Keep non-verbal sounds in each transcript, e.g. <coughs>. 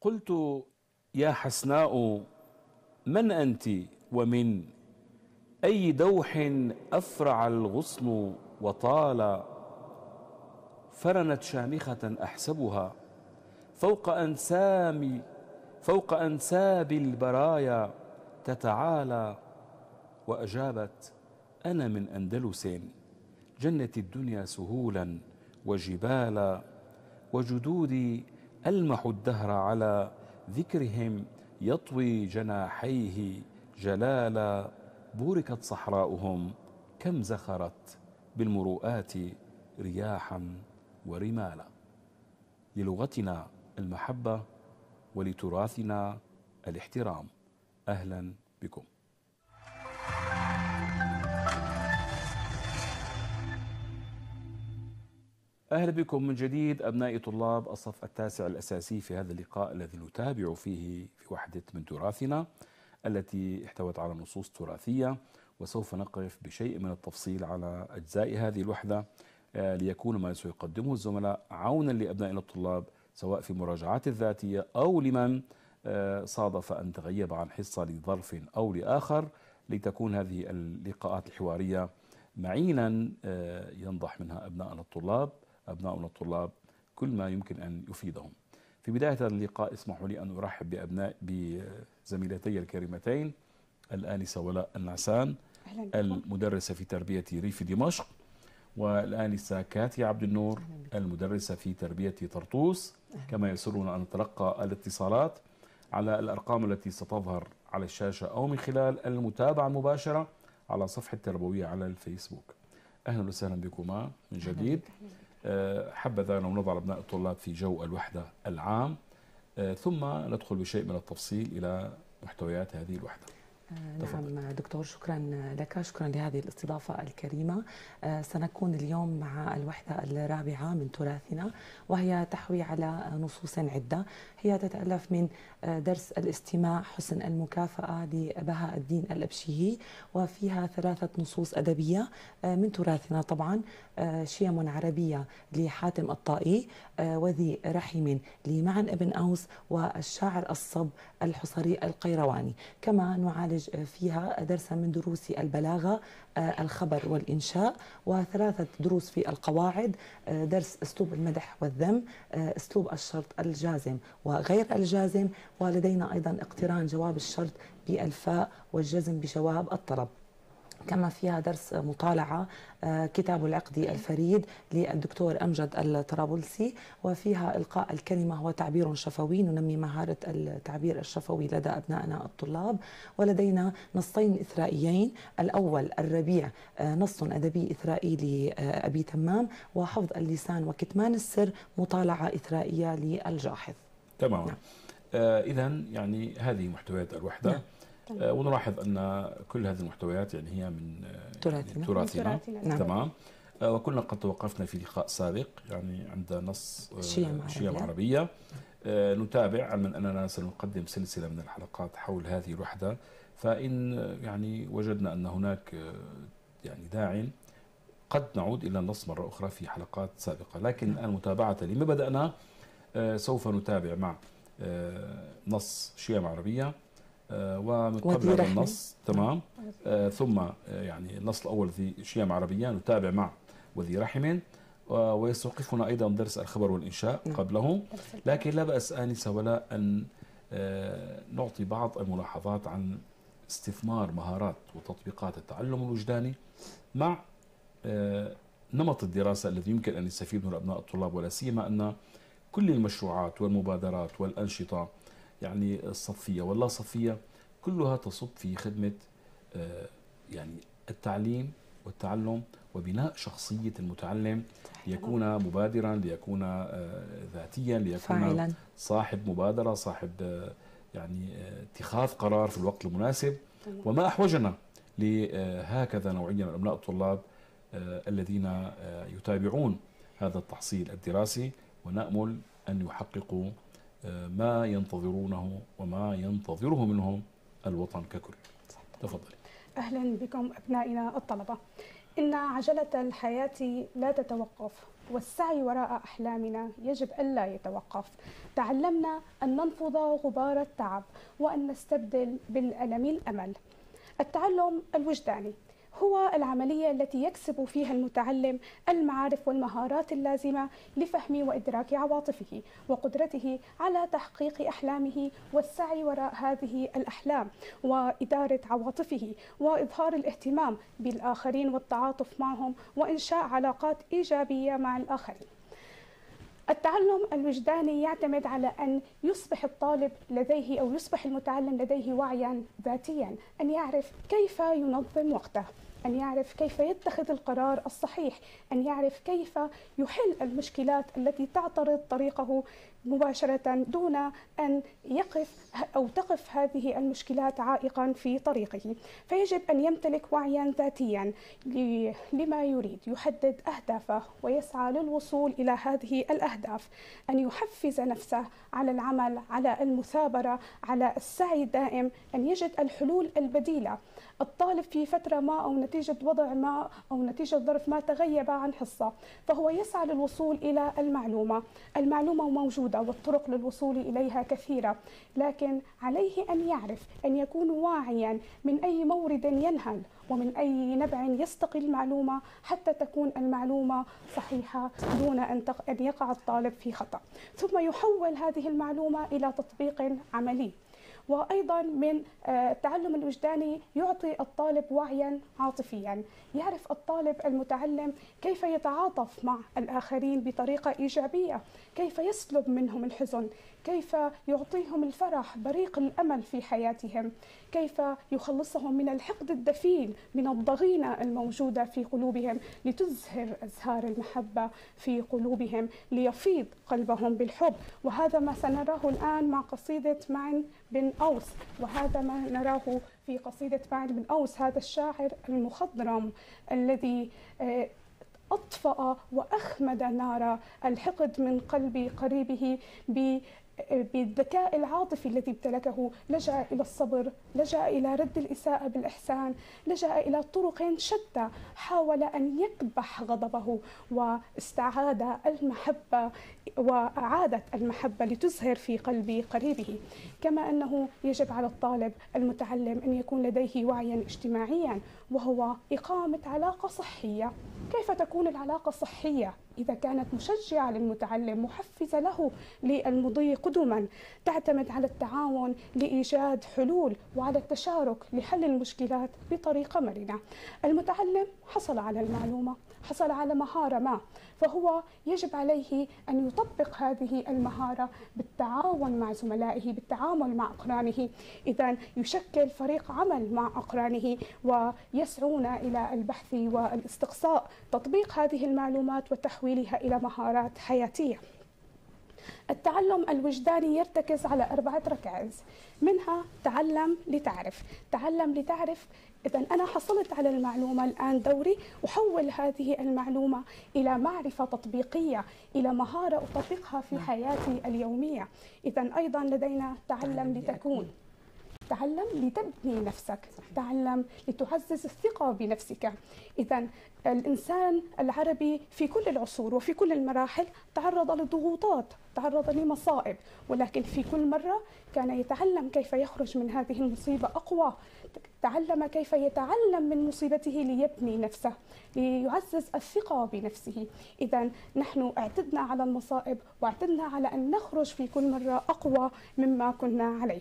قلت يا حسناء من أنت ومن أي دوح أفرع الغصن وطال فرنت شامخة أحسبها فوق أنسام فوق أنساب البرايا تتعالى وأجابت أنا من أندلس جنة الدنيا سهولا وجبالا وجدودي ألمح الدهر على ذكرهم يطوي جناحيه جلالا بوركت صحراؤهم كم زخرت بالمروءات رياحا ورمالا للغتنا المحبة ولتراثنا الاحترام أهلا بكم أهلا بكم من جديد أبناء طلاب الصف التاسع الأساسي في هذا اللقاء الذي نتابع فيه في وحدة من تراثنا التي احتوت على نصوص تراثية وسوف نقف بشيء من التفصيل على أجزاء هذه الوحدة آه، ليكون ما سيقدمه الزملاء عونا لأبنائنا الطلاب سواء في مراجعات الذاتية أو لمن آه، صادف أن تغيب عن حصة لظرف أو لآخر لتكون هذه اللقاءات الحوارية معينا آه، ينضح منها أبنائنا الطلاب أبناؤنا الطلاب كل ما يمكن أن يفيدهم في بداية هذا اللقاء اسمحوا لي أن أرحب بأبناء بزميلتي الكريمتين الآنسة ولاء النعسان المدرسة في تربية ريف دمشق والآنسة كاتي عبد النور المدرسة في تربية طرطوس كما يسرنا أن نتلقى الاتصالات على الأرقام التي ستظهر على الشاشة أو من خلال المتابعة المباشرة على صفحة التربوية على الفيسبوك أهلا وسهلا بكما من جديد أهلاً. آه، حبذا لو نضع أبناء الطلاب في جو الوحدة العام آه، ثم ندخل بشيء من التفصيل إلى محتويات هذه الوحدة آه، نعم، تفضل. نعم دكتور شكرا لك شكرا لهذه الاستضافة الكريمة سنكون اليوم مع الوحدة الرابعة من تراثنا وهي تحوي على نصوص عدة هي تتألف من درس الاستماع حسن المكافأة لبهاء الدين الأبشيهي وفيها ثلاثة نصوص أدبية من تراثنا طبعا شيم عربية لحاتم الطائي آه، وذي رحم لمعن ابن أوس والشاعر الصب الحصري القيرواني كما نعالج فيها درسا من دروس البلاغة آه، الخبر والإنشاء وثلاثة دروس في القواعد آه، درس أسلوب المدح والذم أسلوب الشرط الجازم وغير الجازم ولدينا أيضا اقتران جواب الشرط بالفاء والجزم بجواب الطلب كما فيها درس مطالعة آه، كتاب العقد الفريد للدكتور أمجد الطرابلسي وفيها إلقاء الكلمة هو تعبير شفوي ننمي مهارة التعبير الشفوي لدى أبنائنا الطلاب ولدينا نصين إثرائيين الأول الربيع آه، نص أدبي إثرائي لأبي تمام وحفظ اللسان وكتمان السر مطالعة إثرائية للجاحظ تماما نعم. آه إذا يعني هذه محتويات الوحدة نعم. طيب. آه، ونلاحظ ان كل هذه المحتويات يعني هي من آه، يعني تراثنا, تراثنا. نعم. تمام آه، وكنا قد توقفنا في لقاء سابق يعني عند نص شيم عربية, عربية. نتابع علما أننا سنقدم سلسلة من الحلقات حول هذه الوحدة فإن يعني وجدنا أن هناك يعني داع قد نعود إلى النص مرة أخرى في حلقات سابقة لكن نعم. الآن متابعة لما بدأنا سوف نتابع مع نص شيم عربية آه، ومتقبل هذا النص تمام آه، ثم آه، يعني النص الأول في شيم عربيان نتابع مع وذي رحم ويستوقفنا أيضا درس الخبر والإنشاء نعم. قبله لكن لا بأس آنسة ولا أن نعطي بعض الملاحظات عن استثمار مهارات وتطبيقات التعلم الوجداني مع نمط الدراسة الذي يمكن أن يستفيد منه أبناء الطلاب ولا سيما أن كل المشروعات والمبادرات والأنشطة يعني الصفية واللا صفية كلها تصب في خدمة آه، يعني التعليم والتعلم وبناء شخصية المتعلم ليكون مبادرا ليكون آه، ذاتيا ليكون صاحب مبادرة صاحب آه، يعني اتخاذ قرار في الوقت المناسب طيب. وما أحوجنا لهكذا نوعية من أبناء الطلاب الذين يتابعون هذا التحصيل الدراسي ونأمل أن يحققوا آه، ما ينتظرونه وما ينتظره منهم الوطن ككل تفضلي أهلا بكم أبنائنا الطلبة إن عجلة الحياة لا تتوقف والسعي وراء أحلامنا يجب ألا يتوقف تعلمنا أن ننفض غبار التعب وأن نستبدل بالألم الأمل التعلم الوجداني هو العملية التي يكسب فيها المتعلم المعارف والمهارات اللازمة لفهم وإدراك عواطفه وقدرته على تحقيق أحلامه والسعي وراء هذه الأحلام وإدارة عواطفه وإظهار الاهتمام بالآخرين والتعاطف معهم وإنشاء علاقات إيجابية مع الآخرين التعلم الوجداني يعتمد على أن يصبح الطالب لديه أو يصبح المتعلم لديه وعيا ذاتيا أن يعرف كيف ينظم وقته أن يعرف كيف يتخذ القرار الصحيح أن يعرف كيف يحل المشكلات التي تعترض طريقه مباشرة دون أن يقف أو تقف هذه المشكلات عائقا في طريقه فيجب أن يمتلك وعيا ذاتيا لما يريد يحدد أهدافه ويسعى للوصول إلى هذه الأهداف أن يحفز نفسه على العمل على المثابرة على السعي الدائم أن يجد الحلول البديلة الطالب في فترة ما أو نتيجة وضع ما أو نتيجة ظرف ما تغيب عن حصة فهو يسعى للوصول إلى المعلومة المعلومة موجودة والطرق للوصول إليها كثيرة لكن عليه أن يعرف أن يكون واعيا من أي مورد ينهل ومن أي نبع يستقي المعلومة حتى تكون المعلومة صحيحة دون أن يقع الطالب في خطأ ثم يحول هذه المعلومة إلى تطبيق عملي وايضا من آه، التعلم الوجداني يعطي الطالب وعيا عاطفيا يعرف الطالب المتعلم كيف يتعاطف مع الاخرين بطريقه ايجابيه كيف يسلب منهم الحزن كيف يعطيهم الفرح بريق الامل في حياتهم كيف يخلصهم من الحقد الدفين من الضغينه الموجوده في قلوبهم لتزهر ازهار المحبه في قلوبهم ليفيض قلبهم بالحب وهذا ما سنراه الان مع قصيده معن بن اوس وهذا ما نراه في قصيده معن بن اوس هذا الشاعر المخضرم الذي آه، أطفأ وأخمد نار الحقد من قلب قريبه ب بالذكاء العاطفي الذي امتلكه لجأ إلى الصبر لجأ إلى رد الإساءة بالإحسان لجأ إلى طرق شتى حاول أن يكبح غضبه واستعاد المحبة وأعادت المحبة لتزهر في قلب قريبه كما أنه يجب على الطالب المتعلم أن يكون لديه وعيا اجتماعيا وهو إقامة علاقة صحية كيف تكون العلاقة صحية إذا كانت مشجعة للمتعلم محفزة له للمضي قدما تعتمد على التعاون لإيجاد حلول وعلى التشارك لحل المشكلات بطريقة مرنة المتعلم حصل على المعلومة حصل على مهارة ما فهو يجب عليه أن يطبق هذه المهارة بالتعاون مع زملائه بالتعامل مع أقرانه إذا يشكل فريق عمل مع أقرانه ويسعون إلى البحث والاستقصاء تطبيق هذه المعلومات وتحويلها إلى مهارات حياتية التعلم الوجداني يرتكز على أربعة ركائز منها تعلم لتعرف تعلم لتعرف إذا أنا حصلت على المعلومة الآن دوري أحول هذه المعلومة إلى معرفة تطبيقية إلى مهارة أطبقها في نعم. حياتي اليومية إذا أيضا لدينا تعلم لتكون تعلم لتبني نفسك تعلم لتعزز الثقة بنفسك إذا الإنسان العربي في كل العصور وفي كل المراحل تعرض لضغوطات تعرض لمصائب ولكن في كل مرة كان يتعلم كيف يخرج من هذه المصيبة أقوى تعلم كيف يتعلم من مصيبته ليبني نفسه ليعزز الثقة بنفسه إذا نحن اعتدنا على المصائب واعتدنا على أن نخرج في كل مرة أقوى مما كنا عليه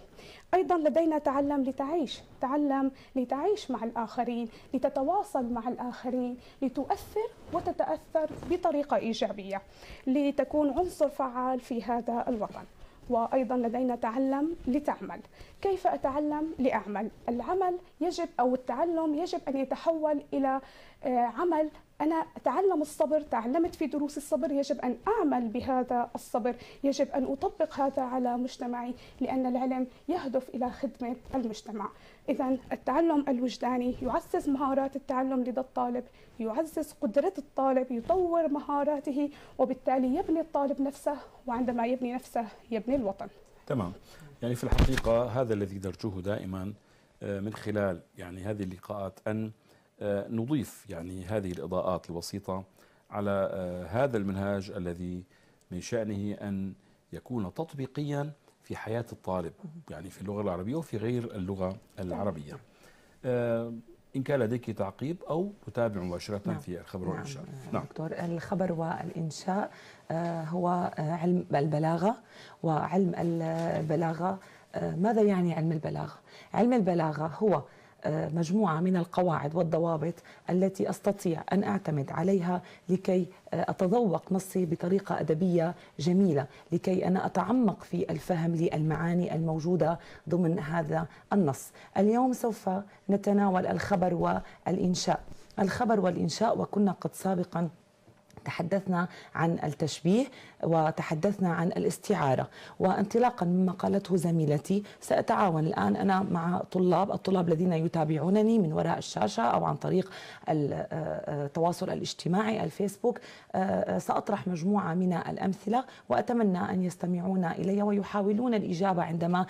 أيضا لدينا تعلم لتعيش تعلم لتعيش مع الآخرين لتتواصل مع الآخرين لتؤثر وتتأثر بطريقة إيجابية لتكون عنصر فعال في هذا الوطن وايضا لدينا تعلم لتعمل كيف اتعلم لاعمل العمل يجب او التعلم يجب ان يتحول الى آه، عمل انا اتعلم الصبر تعلمت في دروس الصبر يجب ان اعمل بهذا الصبر يجب ان اطبق هذا على مجتمعي لان العلم يهدف الى خدمه المجتمع إذا التعلم الوجداني يعزز مهارات التعلم لدى الطالب، يعزز قدرة الطالب، يطور مهاراته وبالتالي يبني الطالب نفسه وعندما يبني نفسه يبني الوطن. تمام. يعني في الحقيقة هذا الذي نرجوه دائما آه، من خلال يعني هذه اللقاءات أن آه، نضيف يعني هذه الإضاءات البسيطة على آه، هذا المنهاج الذي من شأنه أن يكون تطبيقيا في حياة الطالب يعني في اللغة العربية وفي غير اللغة العربية آه، إن كان لديك تعقيب أو تتابع مباشرة نعم. في الخبر نعم. والإنشاء نعم. نعم دكتور الخبر والإنشاء آه، هو علم البلاغة وعلم البلاغة آه، ماذا يعني علم البلاغة؟ علم البلاغة هو مجموعه من القواعد والضوابط التي استطيع ان اعتمد عليها لكي آه، اتذوق نصي بطريقه ادبيه جميله لكي انا اتعمق في الفهم للمعاني الموجوده ضمن هذا النص اليوم سوف نتناول الخبر والانشاء الخبر والانشاء وكنا قد سابقا تحدثنا عن التشبيه وتحدثنا عن الاستعارة وانطلاقا مما قالته زميلتي سأتعاون الآن أنا مع طلاب الطلاب الذين يتابعونني من وراء الشاشة أو عن طريق آه، آه، التواصل الاجتماعي الفيسبوك آه، سأطرح مجموعة من الأمثلة وأتمنى أن يستمعون إلي ويحاولون الإجابة عندما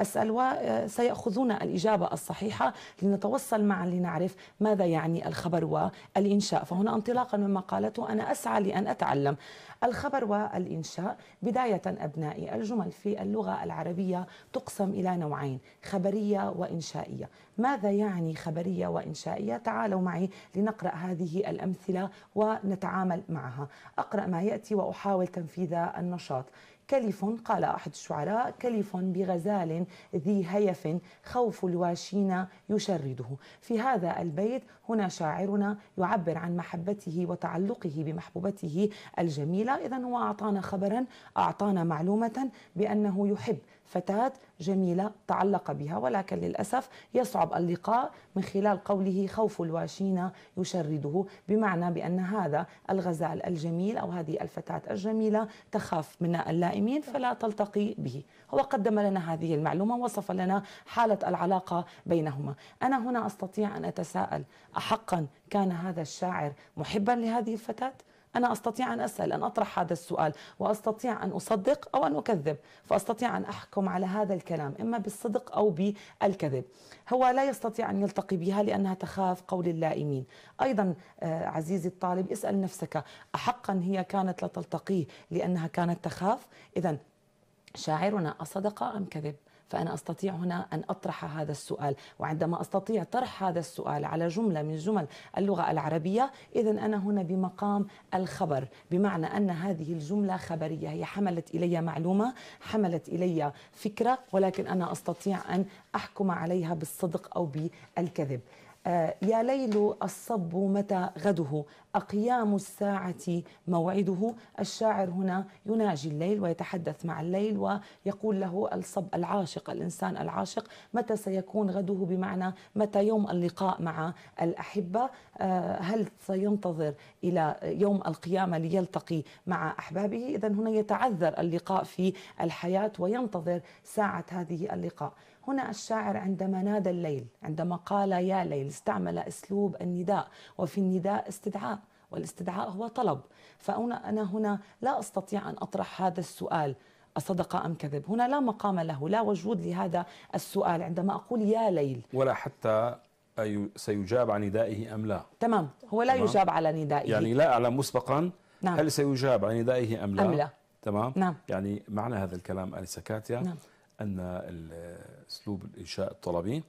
أسأل وسيأخذون الإجابة الصحيحة لنتوصل معا لنعرف ماذا يعني الخبر والإنشاء فهنا انطلاقا مما قالته أنا أنا أسعى لأن أتعلم الخبر والإنشاء بداية أبنائي الجمل في اللغة العربية تقسم إلى نوعين خبرية وإنشائية ماذا يعني خبرية وإنشائية؟ تعالوا معي لنقرأ هذه الأمثلة ونتعامل معها أقرأ ما يأتي وأحاول تنفيذ النشاط كلف قال أحد الشعراء كلف بغزال ذي هيف خوف الواشين يشرده في هذا البيت هنا شاعرنا يعبر عن محبته وتعلقه بمحبوبته الجميلة إذا هو أعطانا خبرا أعطانا معلومة بأنه يحب فتاة جميلة تعلق بها ولكن للأسف يصعب اللقاء من خلال قوله خوف الواشين يشرده بمعنى بأن هذا الغزال الجميل أو هذه الفتاة الجميلة تخاف من اللائمين فلا تلتقي به هو قدم لنا هذه المعلومة وصف لنا حالة العلاقة بينهما أنا هنا أستطيع أن أتساءل أحقا كان هذا الشاعر محبا لهذه الفتاة أنا أستطيع أن أسأل أن أطرح هذا السؤال وأستطيع أن أصدق أو أن أكذب فأستطيع أن أحكم على هذا الكلام إما بالصدق أو بالكذب هو لا يستطيع أن يلتقي بها لأنها تخاف قول اللائمين أيضا آه، عزيزي الطالب اسأل نفسك أحقا هي كانت لا تلتقيه لأنها كانت تخاف إذا شاعرنا أصدق أم كذب فأنا أستطيع هنا أن أطرح هذا السؤال وعندما أستطيع طرح هذا السؤال على جملة من جمل اللغة العربية إذا أنا هنا بمقام الخبر بمعنى أن هذه الجملة خبرية هي حملت إلي معلومة حملت إلي فكرة ولكن أنا أستطيع أن أحكم عليها بالصدق أو بالكذب آه، يا ليل الصب متى غده أقيام الساعة موعده الشاعر هنا يناجي الليل ويتحدث مع الليل ويقول له الصب العاشق الإنسان العاشق متى سيكون غده بمعنى متى يوم اللقاء مع الأحبة آه، هل سينتظر إلى يوم القيامة ليلتقي مع أحبابه إذا هنا يتعذر اللقاء في الحياة وينتظر ساعة هذه اللقاء هنا الشاعر عندما نادى الليل عندما قال يا ليل استعمل اسلوب النداء وفي النداء استدعاء والاستدعاء هو طلب فأنا أنا هنا لا أستطيع أن أطرح هذا السؤال أصدق أم كذب هنا لا مقام له لا وجود لهذا السؤال عندما أقول يا ليل ولا حتى سيجاب عن ندائه أم لا تمام هو لا تمام. يجاب على ندائه يعني لا أعلم مسبقا نعم. هل سيجاب عن ندائه أم لا, أم لا. تمام نعم. يعني معنى هذا الكلام أليس كاتيا نعم. أن أسلوب الإنشاء الطلبي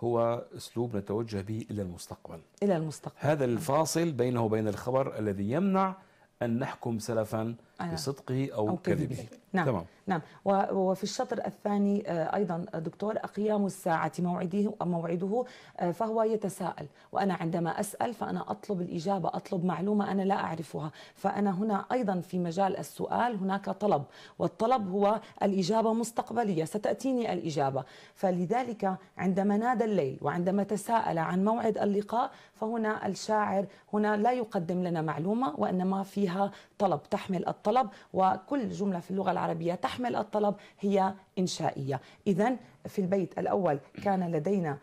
هو أسلوب نتوجه به إلى المستقبل إلى المستقبل هذا الفاصل بينه وبين الخبر الذي يمنع أن نحكم سلفاً آه. بصدقه أو, أو كذبه نعم تمام. نعم وفي الشطر الثاني آه، أيضا دكتور قيام الساعة موعده موعده آه، فهو يتساءل وأنا عندما أسأل فأنا أطلب الإجابة أطلب معلومة أنا لا أعرفها فأنا هنا أيضا في مجال السؤال هناك طلب والطلب هو الإجابة مستقبلية ستأتيني الإجابة فلذلك عندما نادى الليل وعندما تساءل عن موعد اللقاء فهنا الشاعر هنا لا يقدم لنا معلومة وإنما فيها طلب تحمل الطلب الطلب وكل جملة في اللغة العربية تحمل الطلب هي إنشائية إذا في البيت الأول كان لدينا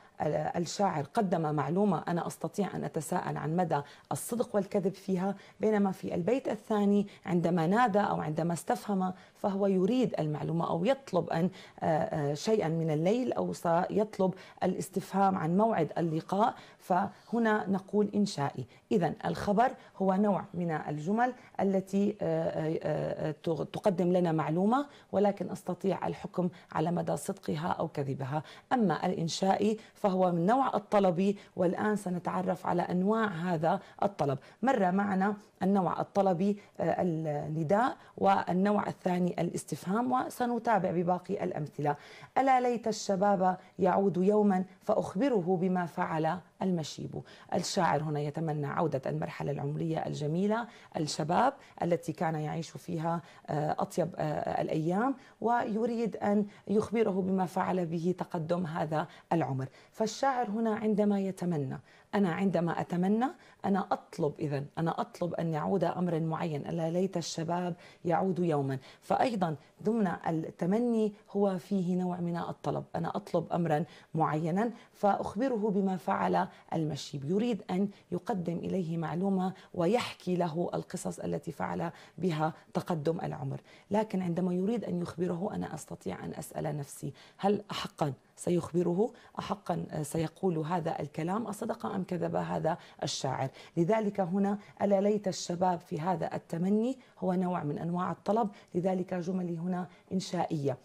الشاعر قدم معلومة أنا أستطيع أن أتساءل عن مدى الصدق والكذب فيها بينما في البيت الثاني عندما نادى أو عندما استفهم فهو يريد المعلومة أو يطلب أن آه، آه، شيئا من الليل أو سيطلب الاستفهام عن موعد اللقاء فهنا نقول إنشائي إذا الخبر هو نوع من الجمل التي آه، تقدم لنا معلومة ولكن أستطيع الحكم يحكم على مدى صدقها أو كذبها أما الإنشائي فهو من نوع الطلبي والآن سنتعرف على أنواع هذا الطلب مر معنا النوع الطلبي آه، النداء والنوع الثاني الاستفهام وسنتابع بباقي الأمثلة ألا ليت الشباب يعود يوما فأخبره بما فعل المشيب الشاعر هنا يتمنى عودة المرحلة العمرية الجميلة الشباب التي كان يعيش فيها آه، أطيب آه، آه، الأيام ويريد أن يخبره بما فعل به تقدم هذا العمر فالشاعر هنا عندما يتمنى أنا عندما أتمنى أنا أطلب إذا أنا أطلب أن يعود أمر معين ألا ليت الشباب يعود يوما فأيضا ضمن التمني هو فيه نوع من الطلب أنا أطلب أمرا معينا فأخبره بما فعل المشيب يريد أن يقدم إليه معلومة ويحكي له القصص التي فعل بها تقدم العمر لكن عندما يريد أن يخبره أنا أستطيع أن أسأل نفسي هل حقا سيخبره أحقا سيقول هذا الكلام أصدق أم كذب هذا الشاعر الفعل لذلك هنا ألا ليت الشباب في هذا التمني هو نوع من أنواع الطلب لذلك جملي هنا إنشائية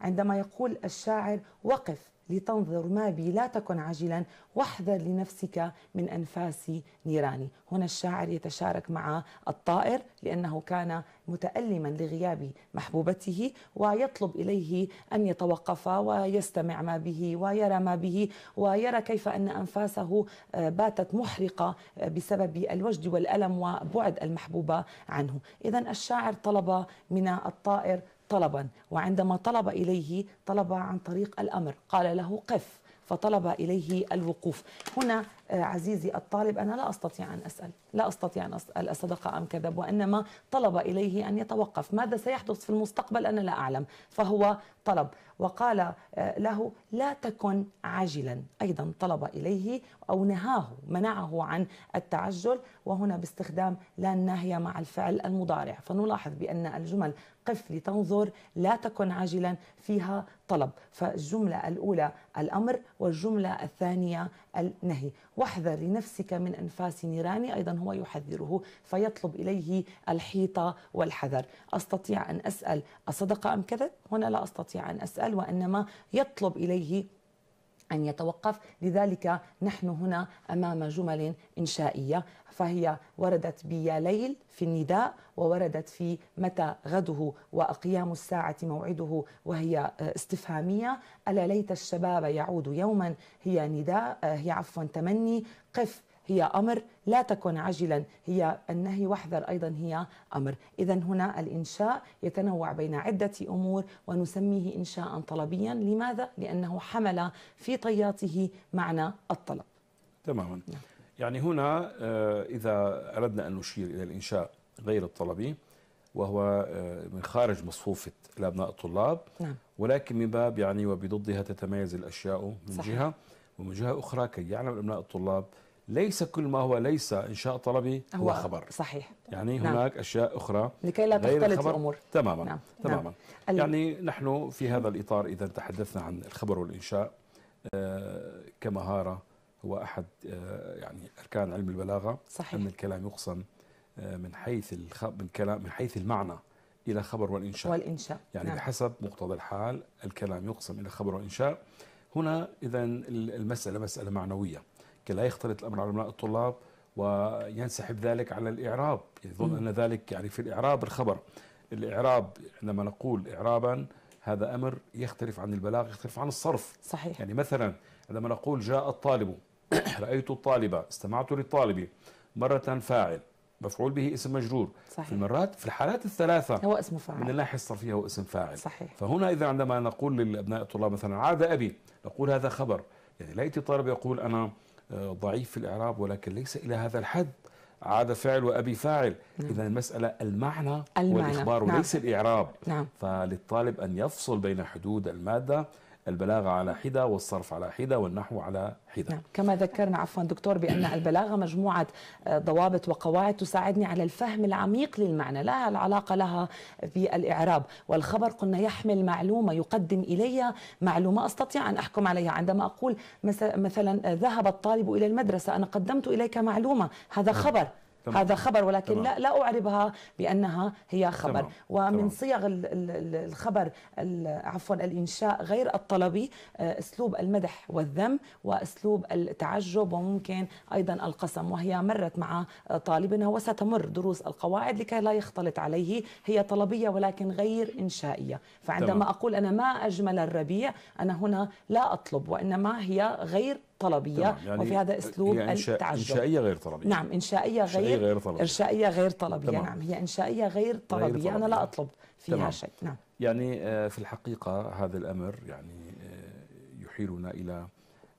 عندما يقول الشاعر وقف لتنظر ما بي لا تكن عاجلا واحذر لنفسك من أنفاس نيراني هنا الشاعر يتشارك مع الطائر لأنه كان متألما لغياب محبوبته ويطلب إليه أن يتوقف ويستمع ما به ويرى ما به ويرى كيف أن أنفاسه آه، باتت محرقة آه، بسبب الوجد والألم وبعد المحبوبة عنه إذا الشاعر طلب من الطائر طلبا وعندما طلب إليه طلب عن طريق الأمر قال له قف فطلب إليه الوقوف هنا آه، عزيزي الطالب أنا لا أستطيع أن أسأل لا أستطيع أن أسأل أم كذب وإنما طلب إليه أن يتوقف ماذا سيحدث في المستقبل أنا لا أعلم فهو طلب وقال آه، له لا تكن عاجلا أيضا طلب إليه أو نهاه منعه عن التعجل وهنا باستخدام لا الناهية مع الفعل المضارع فنلاحظ بأن الجمل قف لتنظر لا تكن عاجلا فيها طلب فالجملة الأولى الأمر والجملة الثانية النهي واحذر لنفسك من أنفاس نيران أيضا هو يحذره فيطلب إليه الحيطة والحذر أستطيع أن أسأل أصدق أم كذب؟ هنا لا أستطيع أن أسأل وإنما يطلب إليه أن يتوقف لذلك نحن هنا أمام جمل إنشائية فهي وردت بيا ليل في النداء ووردت في متى غده وأقيام الساعة موعده وهي استفهامية ألا ليت الشباب يعود يوما هي نداء آه، هي عفوا تمني قف هي امر لا تكن عاجلا هي النهي واحذر ايضا هي امر اذا هنا الانشاء يتنوع بين عده امور ونسميه انشاء طلبيا لماذا لانه حمل في طياته معنى الطلب تماما نعم. يعني هنا آه، اذا اردنا ان نشير الى الانشاء غير الطلبي وهو آه، من خارج مصفوفة الأبناء الطلاب نعم. ولكن من باب يعني وبضدها تتميز الأشياء من صحيح. جهة ومن جهة أخرى كي يعلم الأبناء الطلاب ليس كل ما هو ليس انشاء طلبي هو, هو خبر صحيح يعني نعم. هناك اشياء اخرى لكي لا تختلط الامور تماما نعم. تماما نعم. يعني نحن في هذا الاطار اذا تحدثنا عن الخبر والانشاء آه، كمهاره هو احد آه، يعني اركان علم البلاغه صحيح. ان الكلام يقسم آه، من حيث من كلام من حيث المعنى الى خبر والانشاء والانشاء يعني نعم. بحسب مقتضى الحال الكلام يقسم الى خبر وانشاء هنا اذا المساله مساله معنويه كي لا يختلط الامر على ابناء الطلاب وينسحب ذلك على الاعراب يظن ان ذلك يعني في الاعراب الخبر الاعراب عندما نقول اعرابا هذا امر يختلف عن البلاغ يختلف عن الصرف صحيح يعني مثلا عندما نقول جاء الطالب <coughs> رايت الطالبه استمعت للطالب مره فاعل مفعول به اسم مجرور صحيح. في المرات في الحالات الثلاثة هو اسم فاعل من الناحية الصرفية هو اسم فاعل صحيح. فهنا إذا عندما نقول للأبناء الطلاب مثلا عاد أبي نقول هذا خبر يعني ليت الطالب يقول أنا ضعيف في الإعراب ولكن ليس إلى هذا الحد عاد فعل وأبي فاعل نعم. إذا المسألة المعنى, المعنى. والإخبار نعم. وليس الإعراب نعم. فللطالب أن يفصل بين حدود المادة البلاغة على حدة والصرف على حدة والنحو على حدة نعم. كما ذكرنا عفوا دكتور بأن البلاغة مجموعة آه، ضوابط وقواعد تساعدني على الفهم العميق للمعنى لا العلاقة لها بالإعراب والخبر قلنا يحمل معلومة يقدم إلي معلومة أستطيع أن أحكم عليها عندما أقول مثلا آه، ذهب الطالب إلى المدرسة أنا قدمت إليك معلومة هذا نعم. خبر تمام. هذا خبر ولكن تمام. لا لا اعربها بانها هي خبر تمام. ومن تمام. صيغ الخبر عفوا الانشاء غير الطلبي آه، اسلوب المدح والذم واسلوب التعجب وممكن ايضا القسم وهي مرت مع طالبنا وستمر دروس القواعد لكي لا يختلط عليه هي طلبيه ولكن غير انشائيه فعندما تمام. اقول انا ما اجمل الربيع انا هنا لا اطلب وانما هي غير طلبيه يعني وفي هذا اسلوب هي إنشاء التعجب انشائيه غير طلبيه نعم انشائيه غير إنشائية غير طلبيه إنشائية غير طلبيه تمام. نعم هي انشائيه غير طلبيه, غير طلبية. انا لا اطلب فيها تمام. شيء نعم يعني آه، في الحقيقه هذا الامر يعني آه، يحيلنا الى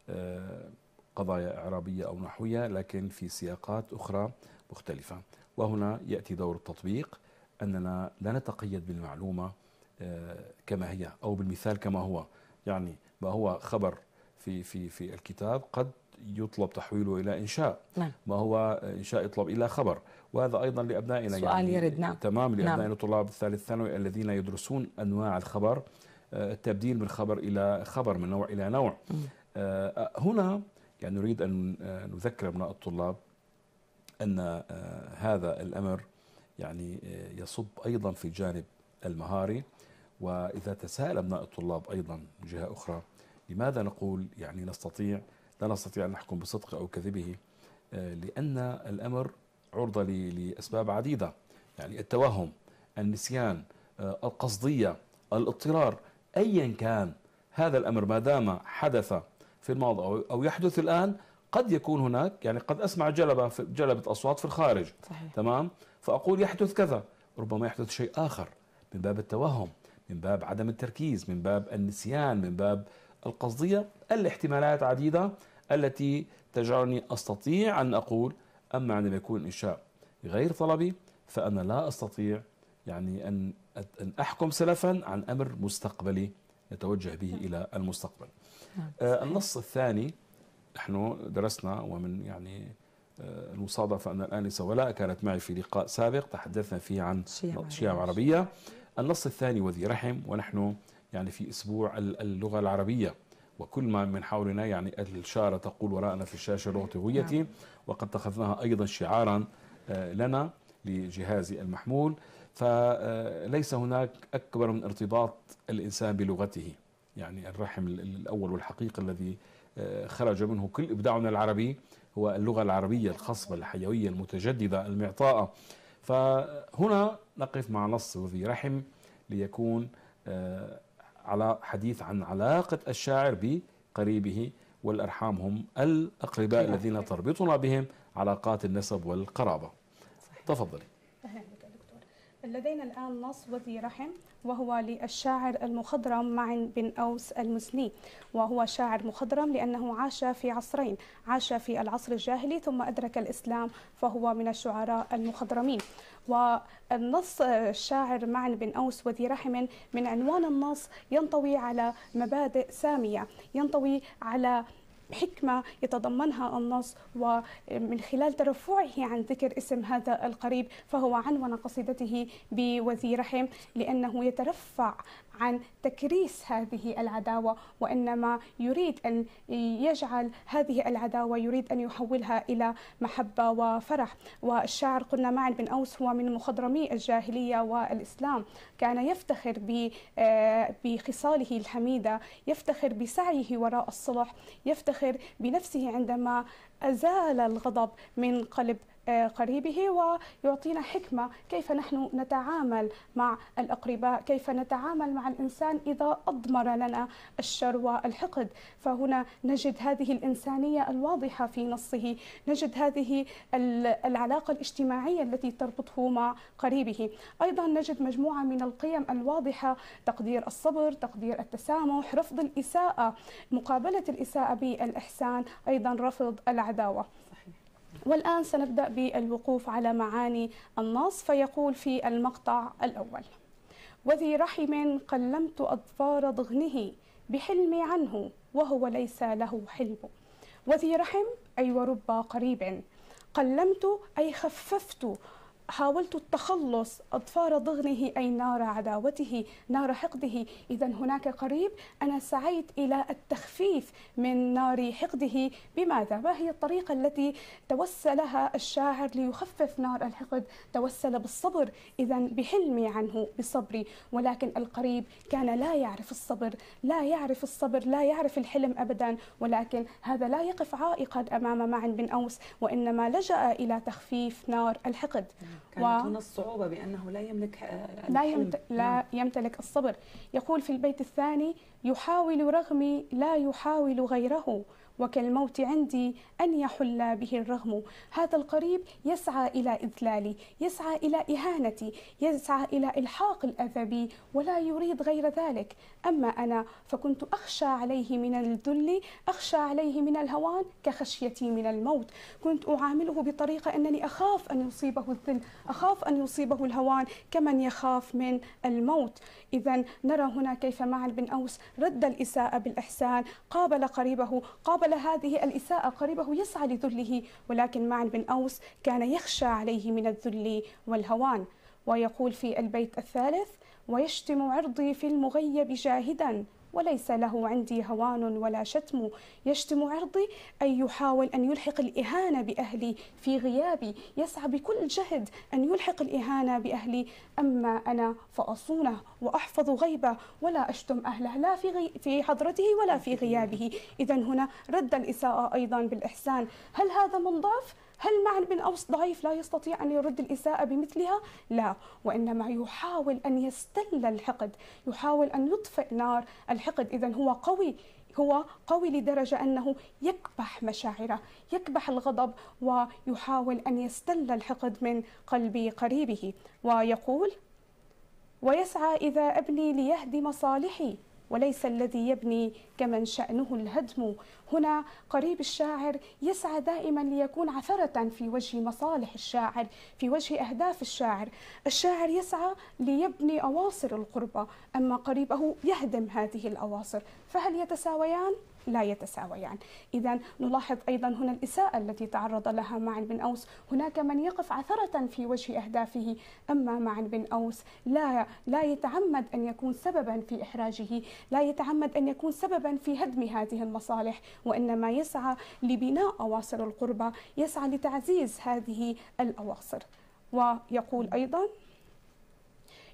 آه، قضايا اعرابيه او نحوية لكن في سياقات اخرى مختلفه وهنا ياتي دور التطبيق اننا لا نتقيد بالمعلومه كما هي او بالمثال كما هو يعني ما هو خبر في في في الكتاب قد يطلب تحويله إلى إنشاء نعم. ما هو إنشاء يطلب إلى خبر وهذا أيضا لأبنائنا سؤال يعني يرد نعم تمام لأبنائنا نعم. طلاب الثالث ثانوي الذين يدرسون أنواع الخبر آه، التبديل من خبر إلى خبر من نوع إلى نوع م. آه، آه، هنا يعني نريد أن نذكر أبناء الطلاب أن هذا الأمر يعني يصب أيضا في الجانب المهاري وإذا تساءل أبناء الطلاب أيضا من جهة أخرى لماذا نقول يعني نستطيع لا نستطيع أن نحكم بصدقه أو كذبه آه، لأن الأمر عرضة لأسباب عديدة يعني التوهم النسيان آه، القصدية الاضطرار أيا كان هذا الأمر ما دام حدث في الماضي أو يحدث الآن قد يكون هناك يعني قد أسمع جلبة جلبة أصوات في الخارج صحيح. تمام فأقول يحدث كذا ربما يحدث شيء آخر من باب التوهم من باب عدم التركيز من باب النسيان من باب القصدية الاحتمالات عديدة التي تجعلني أستطيع أن أقول أما عندما يكون إنشاء غير طلبي فأنا لا أستطيع يعني أن أن أحكم سلفا عن أمر مستقبلي نتوجه به إلى المستقبل نعم. آه النص الثاني نحن درسنا ومن يعني آه المصادفة أن الآنسة ولاء كانت معي في لقاء سابق تحدثنا فيه عن شيعة عربية النص الثاني وذي رحم ونحن يعني في أسبوع اللغة العربية وكل ما من حولنا يعني الشارة تقول وراءنا في الشاشة لغة هويتي نعم. وقد اتخذناها أيضا شعارا آه، لنا لجهازي المحمول فليس آه، هناك أكبر من ارتباط الإنسان بلغته يعني الرحم الأول والحقيقي الذي آه، خرج منه كل إبداعنا العربي هو اللغة العربية الخصبة الحيوية المتجددة المعطاءة فهنا نقف مع نص ذي رحم ليكون على حديث عن علاقة الشاعر بقريبه والأرحام هم الأقرباء الذين تربطنا بهم علاقات النسب والقرابة تفضلي لدينا الآن نص وذي رحم وهو للشاعر المخضرم معن بن أوس المسني وهو شاعر مخضرم لأنه عاش في عصرين عاش في العصر الجاهلي ثم أدرك الإسلام فهو من الشعراء المخضرمين والنص الشاعر معن بن أوس وذي رحم من عنوان النص ينطوي على مبادئ سامية ينطوي على حكمة يتضمنها النص ومن خلال ترفعه عن ذكر اسم هذا القريب فهو عنون قصيدته رحم لأنه يترفع عن تكريس هذه العداوة وإنما يريد أن يجعل هذه العداوة يريد أن يحولها إلى محبة وفرح والشاعر قلنا معن بن أوس هو من مخضرمي الجاهلية والإسلام كان يفتخر آه، بخصاله الحميدة يفتخر بسعيه وراء الصلح يفتخر بنفسه عندما أزال الغضب من قلب آه، قريبه ويعطينا حكمة كيف نحن نتعامل مع الأقرباء كيف نتعامل مع الإنسان إذا أضمر لنا الشر والحقد فهنا نجد هذه الإنسانية الواضحة في نصه نجد هذه العلاقة الاجتماعية التي تربطه مع قريبه أيضا نجد مجموعة من القيم الواضحة تقدير الصبر تقدير التسامح رفض الإساءة مقابلة الإساءة بالإحسان أيضا رفض العداوة والآن سنبدأ بالوقوف على معاني النص فيقول في المقطع الأول وذي رحم قلمت أظفار ضغنه بحلمي عنه وهو ليس له حلم وذي رحم أي ورب قريب قلمت أي خففت حاولت التخلص أضفار ضغنه أي نار عداوته نار حقده إذا هناك قريب أنا سعيت إلى التخفيف من نار حقده بماذا؟ ما هي الطريقة التي توسلها الشاعر ليخفف نار الحقد؟ توسل بالصبر إذا بحلمي عنه بصبري ولكن القريب كان لا يعرف الصبر لا يعرف الصبر لا يعرف الحلم أبدا ولكن هذا لا يقف عائقا أمام معن بن أوس وإنما لجأ إلى تخفيف نار الحقد كانت و... هنا الصعوبة بأنه لا يملك آه، لا, يمت... لا نعم. يمتلك الصبر يقول في البيت الثاني يحاول رغمي لا يحاول غيره وكالموت عندي أن يحل به الرغم هذا القريب يسعى إلى إذلالي يسعى إلى إهانتي يسعى إلى إلحاق الأذى بي ولا يريد غير ذلك أما أنا فكنت أخشى عليه من الذل أخشى عليه من الهوان كخشيتي من الموت كنت أعامله بطريقة أنني أخاف أن يصيبه الذل أخاف أن يصيبه الهوان كمن يخاف من الموت إذا نرى هنا كيف معل بن أوس رد الإساءة بالإحسان قابل قريبه قابل تقبل هذه الإساءة قريبه يسعى لذله ولكن معن بن أوس كان يخشى عليه من الذل والهوان ويقول في البيت الثالث ويشتم عرضي في المغيب جاهدا وليس له عندي هوان ولا شتم يشتم عرضي أي يحاول أن يلحق الإهانة بأهلي في غيابي يسعى بكل جهد أن يلحق الإهانة بأهلي أما أنا فأصونه وأحفظ غيبه ولا أشتم أهله لا في, غي في حضرته ولا في غيابه إذا هنا رد الإساءة أيضا بالإحسان هل هذا منضاف؟ هل معنى بن أوس ضعيف لا يستطيع أن يرد الإساءة بمثلها؟ لا وإنما يحاول أن يستل الحقد يحاول أن يطفئ نار الحقد إذا هو قوي هو قوي لدرجة أنه يكبح مشاعره يكبح الغضب ويحاول أن يستل الحقد من قلب قريبه ويقول ويسعى إذا أبني ليهدم صالحي وليس الذي يبني كمن شأنه الهدم هنا قريب الشاعر يسعى دائما ليكون عثرة في وجه مصالح الشاعر في وجه أهداف الشاعر الشاعر يسعى ليبني أواصر القربة أما قريبه يهدم هذه الأواصر فهل يتساويان؟ لا يتساويان إذا نلاحظ أيضا هنا الإساءة التي تعرض لها معن بن أوس هناك من يقف عثرة في وجه أهدافه أما معن بن أوس لا لا يتعمد أن يكون سببا في إحراجه لا يتعمد أن يكون سببا في هدم هذه المصالح وإنما يسعى لبناء أواصر القربة يسعى لتعزيز هذه الأواصر ويقول أيضا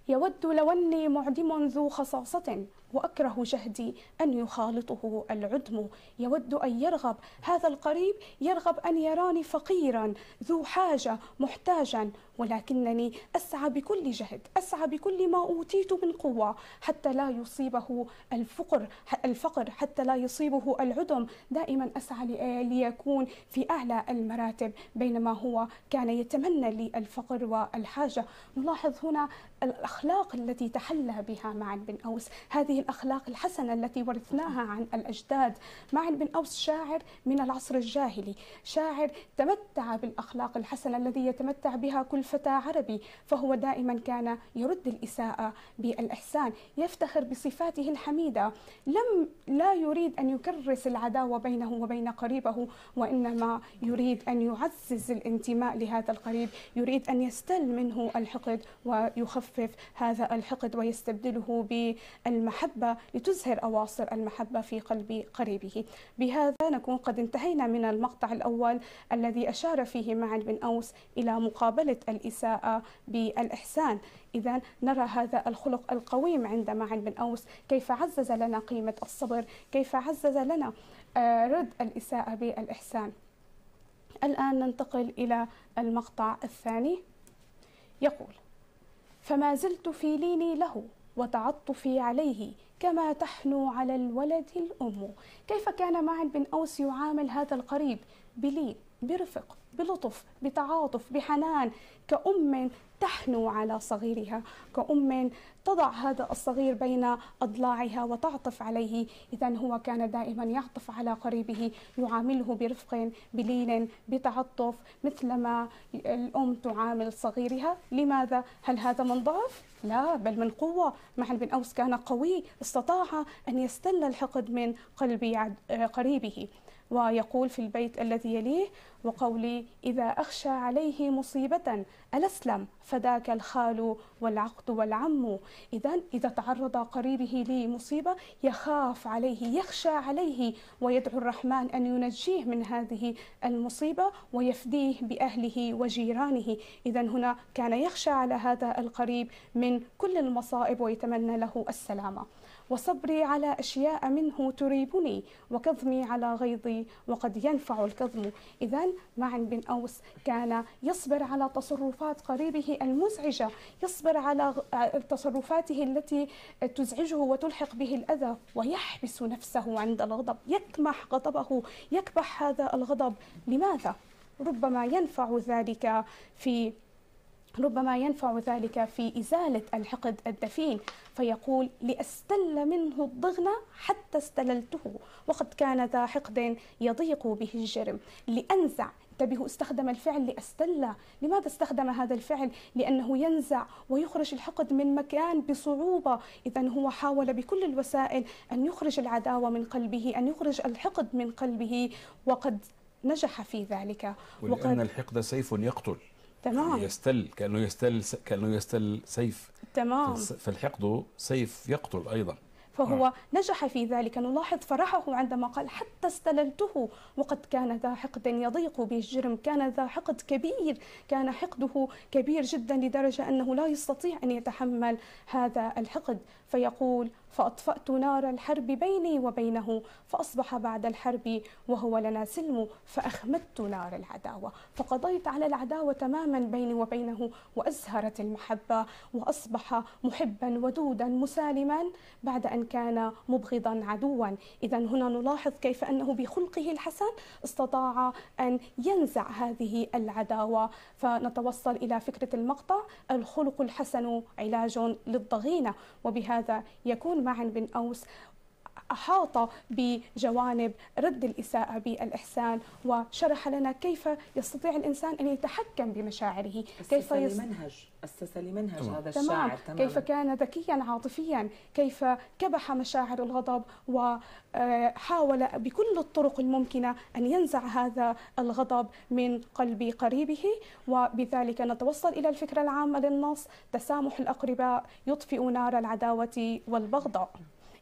يود لو أني معدم ذو خصاصة واكره جهدي ان يخالطه العدم يود ان يرغب هذا القريب يرغب ان يراني فقيرا ذو حاجه محتاجا ولكنني اسعى بكل جهد اسعى بكل ما اوتيت من قوه حتى لا يصيبه الفقر الفقر حتى لا يصيبه العدم دائما اسعى ليكون في اعلى المراتب بينما هو كان يتمنى لي الفقر والحاجه نلاحظ هنا الاخلاق التي تحلى بها معا بن اوس هذه هذه الأخلاق الحسنة التي ورثناها عن الأجداد معن بن أوس شاعر من العصر الجاهلي شاعر تمتع بالأخلاق الحسنة الذي يتمتع بها كل فتى عربي فهو دائما كان يرد الإساءة بالإحسان يفتخر بصفاته الحميدة لم لا يريد أن يكرس العداوة بينه وبين قريبه وإنما يريد أن يعزز الانتماء لهذا القريب يريد أن يستل منه الحقد ويخفف هذا الحقد ويستبدله بالمحبة المحبة لتزهر أواصر المحبة في قلب قريبه بهذا نكون قد انتهينا من المقطع الأول الذي أشار فيه مع بن أوس إلى مقابلة الإساءة بالإحسان إذا نرى هذا الخلق القويم عند معن بن أوس كيف عزز لنا قيمة الصبر كيف عزز لنا آه، رد الإساءة بالإحسان الآن ننتقل إلى المقطع الثاني يقول فما زلت في ليني له وتعطف عليه كما تحنو على الولد الأم كيف كان معن بن أوس يعامل هذا القريب بليد برفق بلطف بتعاطف بحنان كأم تحنو على صغيرها كأم تضع هذا الصغير بين أضلاعها وتعطف عليه إذا هو كان دائما يعطف على قريبه يعامله برفق بلين بتعطف مثلما الأم تعامل صغيرها لماذا؟ هل هذا من ضعف؟ لا بل من قوة محل بن أوس كان قوي استطاع أن يستل الحقد من قلب قريبه ويقول في البيت الذي يليه وقولي إذا أخشى عليه مصيبة ألسلم فذاك الخال والعقد والعم إذا إذا تعرض قريبه لمصيبة يخاف عليه يخشى عليه ويدعو الرحمن أن ينجيه من هذه المصيبة ويفديه بأهله وجيرانه إذا هنا كان يخشى على هذا القريب من كل المصائب ويتمنى له السلامة وصبري على أشياء منه تريبني وكظمي على غيظي وقد ينفع الكظم إذا معا بن أوس كان يصبر على تصرفات قريبه المزعجة يصبر على تصرفاته التي تزعجه وتلحق به الأذى ويحبس نفسه عند الغضب يكمح غضبه يكبح هذا الغضب لماذا؟ ربما ينفع ذلك في ربما ينفع ذلك في إزالة الحقد الدفين فيقول لأستل منه الضغن حتى استللته وقد كان ذا حقد يضيق به الجرم لأنزع انتبهوا استخدم الفعل لأستل لماذا استخدم هذا الفعل؟ لأنه ينزع ويخرج الحقد من مكان بصعوبة إذا هو حاول بكل الوسائل أن يخرج العداوة من قلبه أن يخرج الحقد من قلبه وقد نجح في ذلك ولأن وقد الحقد سيف يقتل تمام يعني يستل كانه يستل كانه يستل سيف تمام فالحقد سيف يقتل ايضا فهو نعم. نجح في ذلك نلاحظ فرحه عندما قال حتى استللته وقد كان ذا حقد يضيق به الجرم كان ذا حقد كبير كان حقده كبير جدا لدرجة أنه لا يستطيع أن يتحمل هذا الحقد فيقول فأطفأت نار الحرب بيني وبينه فأصبح بعد الحرب وهو لنا سلم فأخمدت نار العداوة فقضيت على العداوة تماما بيني وبينه وأزهرت المحبة وأصبح محبا ودودا مسالما بعد أن كان مبغضا عدوا إذا هنا نلاحظ كيف أنه بخلقه الحسن استطاع أن ينزع هذه العداوة فنتوصل إلى فكرة المقطع الخلق الحسن علاج للضغينة وبهذا يكون مع بن أوس أحاط بجوانب رد الإساءة بالإحسان وشرح لنا كيف يستطيع الإنسان أن يتحكم بمشاعره كيف يص... لمنهج أسس لمنهج تمام. هذا الشاعر تمام. تمام كيف كان ذكيا عاطفيا كيف كبح مشاعر الغضب وحاول آه، بكل الطرق الممكنة أن ينزع هذا الغضب من قلب قريبه وبذلك نتوصل إلى الفكرة العامة للنص تسامح الأقرباء يطفئ نار العداوة والبغضاء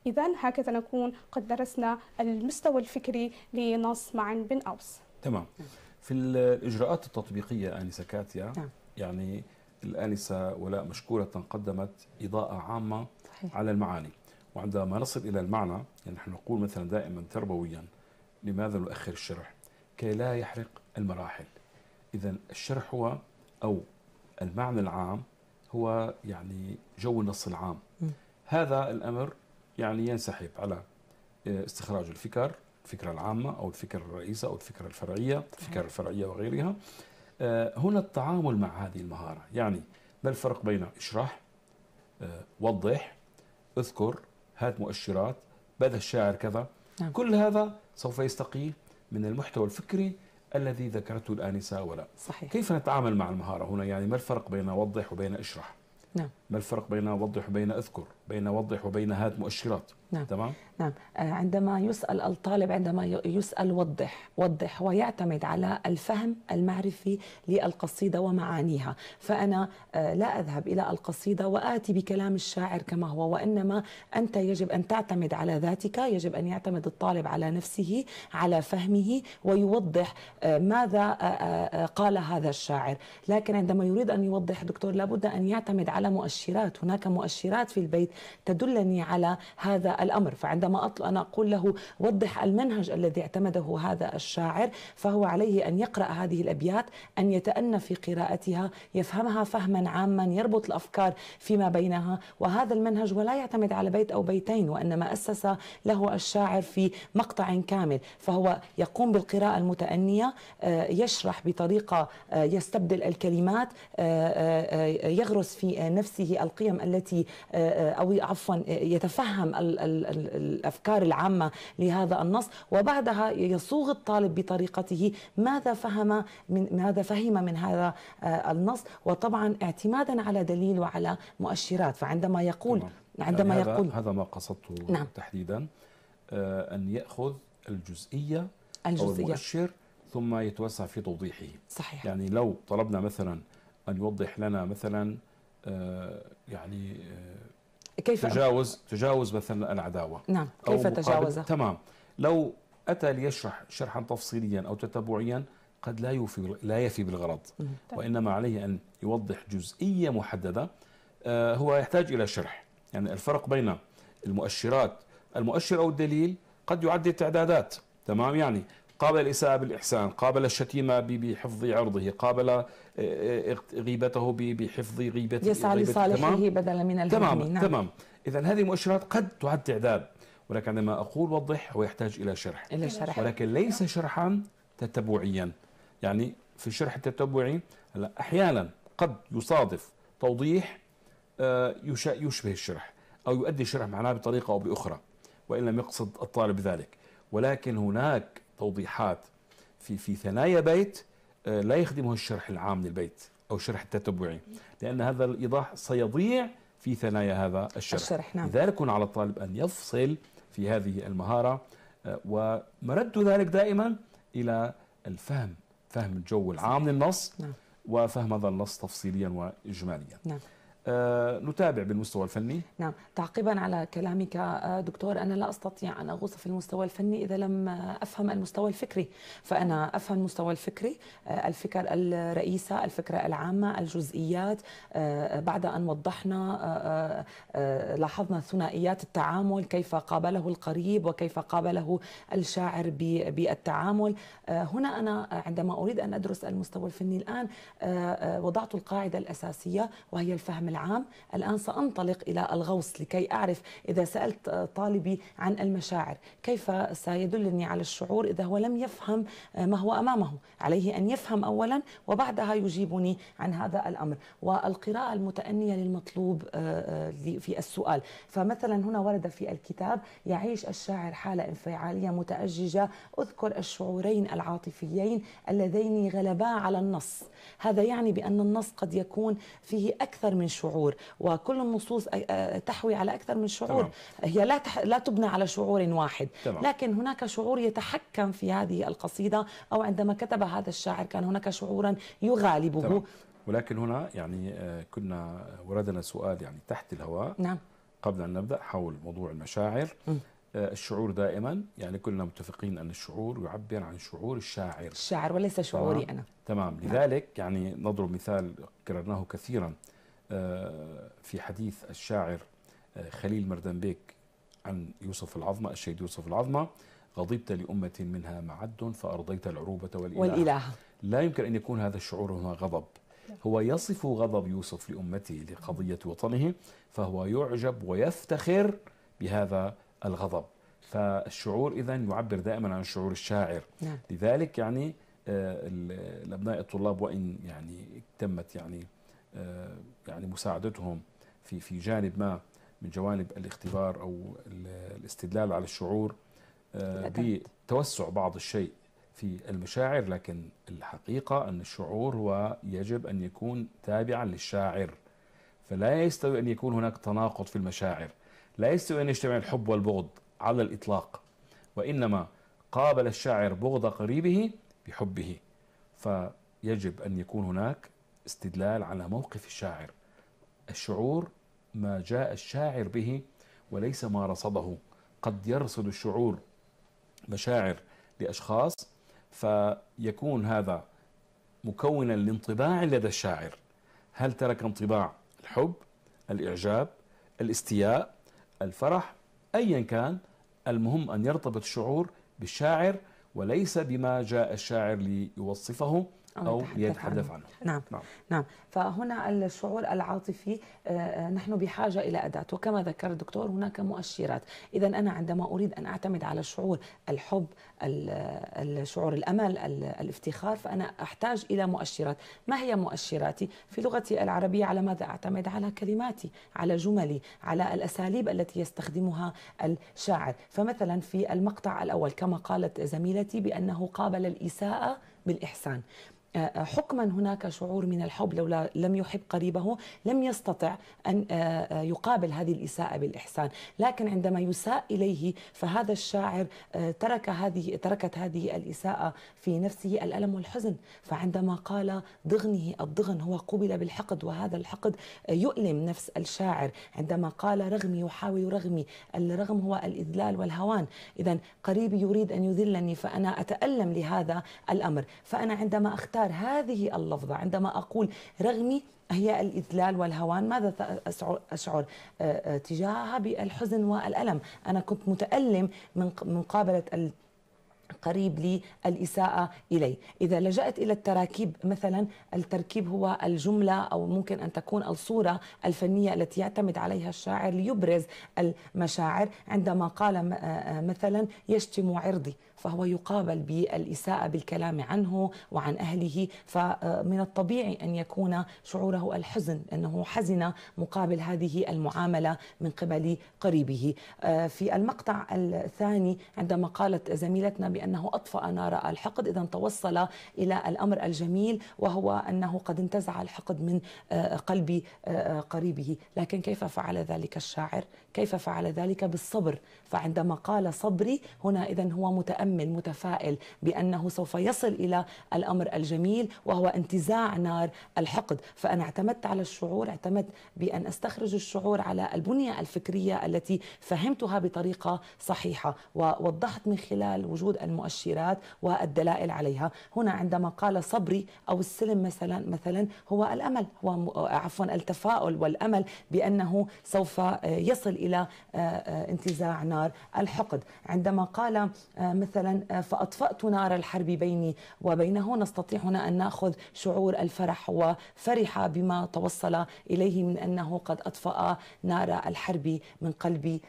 إذا هكذا نكون قد درسنا المستوى الفكري لنص معن بن أوس تمام في الإجراءات التطبيقية آنسة كاتيا نعم. يعني الآنسة ولاء مشكورة قدمت إضاءة عامة صحيح. على المعاني وعندما نصل إلى المعنى يعني نحن نقول مثلا دائما تربويا لماذا نؤخر الشرح كي لا يحرق المراحل إذا الشرح هو أو المعنى العام هو يعني جو النص العام م. هذا الأمر يعني ينسحب على آه، استخراج الفكر الفكرة العامة أو الفكرة الرئيسة أو الفكرة الفرعية الفكرة الفرعية وغيرها آه، هنا التعامل مع هذه المهارة يعني ما الفرق بين اشرح آه، وضح اذكر هات مؤشرات بدا الشاعر كذا نعم. كل هذا سوف يستقي من المحتوى الفكري الذي ذكرته الآنسة ولا صحيح. كيف نتعامل مع المهارة هنا يعني ما الفرق بين وضح وبين اشرح نعم. ما الفرق بين وضح وبين اذكر بين وضح وبين هات مؤشرات نعم. تمام نعم آه، عندما يسأل الطالب عندما يسأل وضح وضح ويعتمد على الفهم المعرفي للقصيدة ومعانيها فأنا آه، لا أذهب إلى القصيدة وآتي بكلام الشاعر كما هو وإنما أنت يجب أن تعتمد على ذاتك يجب أن يعتمد الطالب على نفسه على فهمه ويوضح آه، ماذا قال هذا الشاعر لكن عندما يريد أن يوضح دكتور لابد أن يعتمد على مؤشرات هناك مؤشرات في البيت تدلني على هذا الأمر فعندما أنا أقول له وضح المنهج الذي اعتمده هذا الشاعر فهو عليه أن يقرأ هذه الأبيات أن يتأنى في قراءتها يفهمها فهما عاما يربط الأفكار فيما بينها وهذا المنهج ولا يعتمد على بيت أو بيتين وإنما أسس له الشاعر في مقطع كامل فهو يقوم بالقراءة المتأنية آه، يشرح بطريقة آه، يستبدل الكلمات آه، يغرس في نفسه القيم التي أو او عفوا يتفهم الافكار العامه لهذا النص وبعدها يصوغ الطالب بطريقته ماذا فهم من ماذا فهم من هذا آه، النص وطبعا اعتمادا على دليل وعلى مؤشرات فعندما يقول طبعا. عندما يعني يقول هذا ما قصدته نعم. تحديدا آه، ان ياخذ الجزئيه, الجزئية. او المؤشر ثم يتوسع في توضيحه صحيح يعني لو طلبنا مثلا ان يوضح لنا مثلا آه، يعني كيف تجاوز تجاوز مثلا العداوه نعم كيف تجاوزها تمام لو اتى ليشرح شرحا تفصيليا او تتبعيا قد لا يوفي لا يفي بالغرض طيب. وانما عليه ان يوضح جزئيه محدده آه، هو يحتاج الى شرح يعني الفرق بين المؤشرات المؤشر او الدليل قد يعد تعدادات تمام يعني قابل الإساءة بالإحسان قابل الشتيمة بحفظ عرضه قابل آه، آه، غيبته بحفظ غيبته يسعى لصالحه بدلا من الهم تمام نعم. تمام إذا هذه المؤشرات قد تعد تعداد ولكن عندما أقول وضح هو يحتاج إلى شرح إلى شرح ولكن ليس شرحا تتبعيا يعني في الشرح التتبعي هلا أحيانا قد يصادف توضيح آه، يشبه الشرح أو يؤدي الشرح معناه بطريقة أو بأخرى وإن لم يقصد الطالب ذلك ولكن هناك توضيحات في في ثنايا بيت آه، لا يخدمه الشرح العام للبيت أو الشرح التتبعي لأن هذا الإيضاح سيضيع في ثنايا هذا الشرح, الشرح نعم. لذلك على الطالب أن يفصل في هذه المهارة آه، ومرد ذلك دائما إلى الفهم فهم الجو العام للنص نعم. وفهم هذا النص تفصيليا وإجماليا نعم. آه، نتابع بالمستوى الفني نعم تعقيبا على كلامك آه، دكتور أنا لا أستطيع أن أغوص في المستوى الفني إذا لم أفهم المستوى الفكري فأنا أفهم المستوى الفكري آه، الفكر الرئيسة الفكرة العامة الجزئيات بعد أن وضحنا لاحظنا ثنائيات التعامل كيف قابله القريب وكيف قابله الشاعر بالتعامل هنا أنا عندما أريد أن أدرس المستوى الفني الآن وضعت القاعدة الأساسية وهي الفهم العام الآن سأنطلق إلى الغوص لكي أعرف إذا سألت طالبي عن المشاعر كيف سيدلني على الشعور إذا هو لم يفهم ما هو أمامه عليه أن يفهم أولا وبعدها يجيبني عن هذا الأمر والقراءة المتأنية للمطلوب آه، آه، في السؤال فمثلا هنا ورد في الكتاب يعيش الشاعر حالة انفعالية متأججة أذكر الشعورين العاطفيين اللذين غلبا على النص هذا يعني بأن النص قد يكون فيه أكثر من شعور شعور وكل النصوص تحوي على أكثر من شعور تمام. هي لا تح... لا تبنى على شعور واحد تمام. لكن هناك شعور يتحكم في هذه القصيدة أو عندما كتب هذا الشاعر كان هناك شعورا يغالبه تمام. ولكن هنا يعني آه، كنا وردنا سؤال يعني تحت الهواء نعم. قبل أن نبدأ حول موضوع المشاعر م. آه، الشعور دائما يعني كلنا متفقين أن الشعور يعبر عن شعور الشاعر الشاعر وليس شعوري تمام. أنا تمام نعم. لذلك يعني نضرب مثال كررناه كثيرا في حديث الشاعر آه، خليل بيك عن يوسف العظمة الشهيد يوسف العظمة غضبت لأمة منها معد فأرضيت العروبة والإله, والإله. لا يمكن أن يكون هذا الشعور هنا غضب نعم. هو يصف غضب يوسف لأمته لقضية وطنه فهو يعجب ويفتخر بهذا الغضب فالشعور إذا يعبر دائما عن شعور الشاعر نعم. لذلك يعني آه، الأبناء الطلاب وإن يعني تمت يعني آه، يعني مساعدتهم في في جانب ما من جوانب الاختبار او الاستدلال على الشعور آه، بتوسع بعض الشيء في المشاعر لكن الحقيقه ان الشعور هو يجب ان يكون تابعا للشاعر فلا يستوي ان يكون هناك تناقض في المشاعر لا يستوي ان يجتمع الحب والبغض على الاطلاق وانما قابل الشاعر بغض قريبه بحبه فيجب ان يكون هناك استدلال على موقف الشاعر الشعور ما جاء الشاعر به وليس ما رصده قد يرصد الشعور مشاعر لأشخاص فيكون هذا مكونا لانطباع لدى الشاعر هل ترك انطباع الحب الإعجاب الاستياء الفرح أيا كان المهم أن يرتبط الشعور بالشاعر وليس بما جاء الشاعر ليوصفه أو, يتحدث عنه, عنه. نعم. نعم نعم فهنا الشعور العاطفي آه، آه، نحن بحاجة إلى أداة وكما ذكر الدكتور هناك مؤشرات إذا أنا عندما أريد أن أعتمد على شعور الحب الشعور الأمل الافتخار فأنا أحتاج إلى مؤشرات ما هي مؤشراتي في لغتي العربية على ماذا أعتمد على كلماتي على جملي على الأساليب التي يستخدمها الشاعر فمثلا في المقطع الأول كما قالت زميلتي بأنه قابل الإساءة بالإحسان آه، آه، حكما هناك شعور من الحب لولا لم يحب قريبه لم يستطع أن آه، يقابل هذه الإساءة بالإحسان لكن عندما يساء إليه فهذا الشاعر ترك هذه تركت هذه الإساءة في نفسه الألم والحزن فعندما قال ضغنه الضغن هو قوبل بالحقد وهذا الحقد يؤلم نفس الشاعر عندما قال رغمي يحاول رغمي الرغم هو الإذلال والهوان إذا قريبي يريد أن يذلني فأنا أتألم لهذا الأمر فأنا عندما أختار اختار هذه اللفظة عندما أقول رغمي هي الإذلال والهوان ماذا أشعر آه، آه، تجاهها بالحزن والألم أنا كنت متألم من مقابلة قريب لي الإساءة إلي إذا لجأت إلى التراكيب مثلا التركيب هو الجملة أو ممكن أن تكون الصورة الفنية التي يعتمد عليها الشاعر ليبرز المشاعر عندما قال آه، مثلا يشتم عرضي فهو يقابل بالإساءة بالكلام عنه وعن أهله فمن الطبيعي أن يكون شعوره الحزن أنه حزن مقابل هذه المعاملة من قبل قريبه آه، في المقطع الثاني عندما قالت زميلتنا بأنه أطفأ نار الحقد إذا توصل إلى الأمر الجميل وهو أنه قد انتزع الحقد من آه، قلب آه، قريبه لكن كيف فعل ذلك الشاعر كيف فعل ذلك بالصبر فعندما قال صبري هنا إذا هو متأمل مؤمن متفائل بأنه سوف يصل إلى الأمر الجميل وهو انتزاع نار الحقد فأنا اعتمدت على الشعور اعتمدت بأن أستخرج الشعور على البنية الفكرية التي فهمتها بطريقة صحيحة ووضحت من خلال وجود المؤشرات والدلائل عليها هنا عندما قال صبري أو السلم مثلا مثلا هو الأمل هو عفوا التفاؤل والأمل بأنه سوف يصل إلى آه، آه، انتزاع نار الحقد عندما قال آه، مثلا مثلا آه، فأطفأت نار الحرب بيني وبينه نستطيع هنا أن نأخذ شعور الفرح وفرح بما توصل إليه من أنه قد أطفأ نار الحرب من قلبي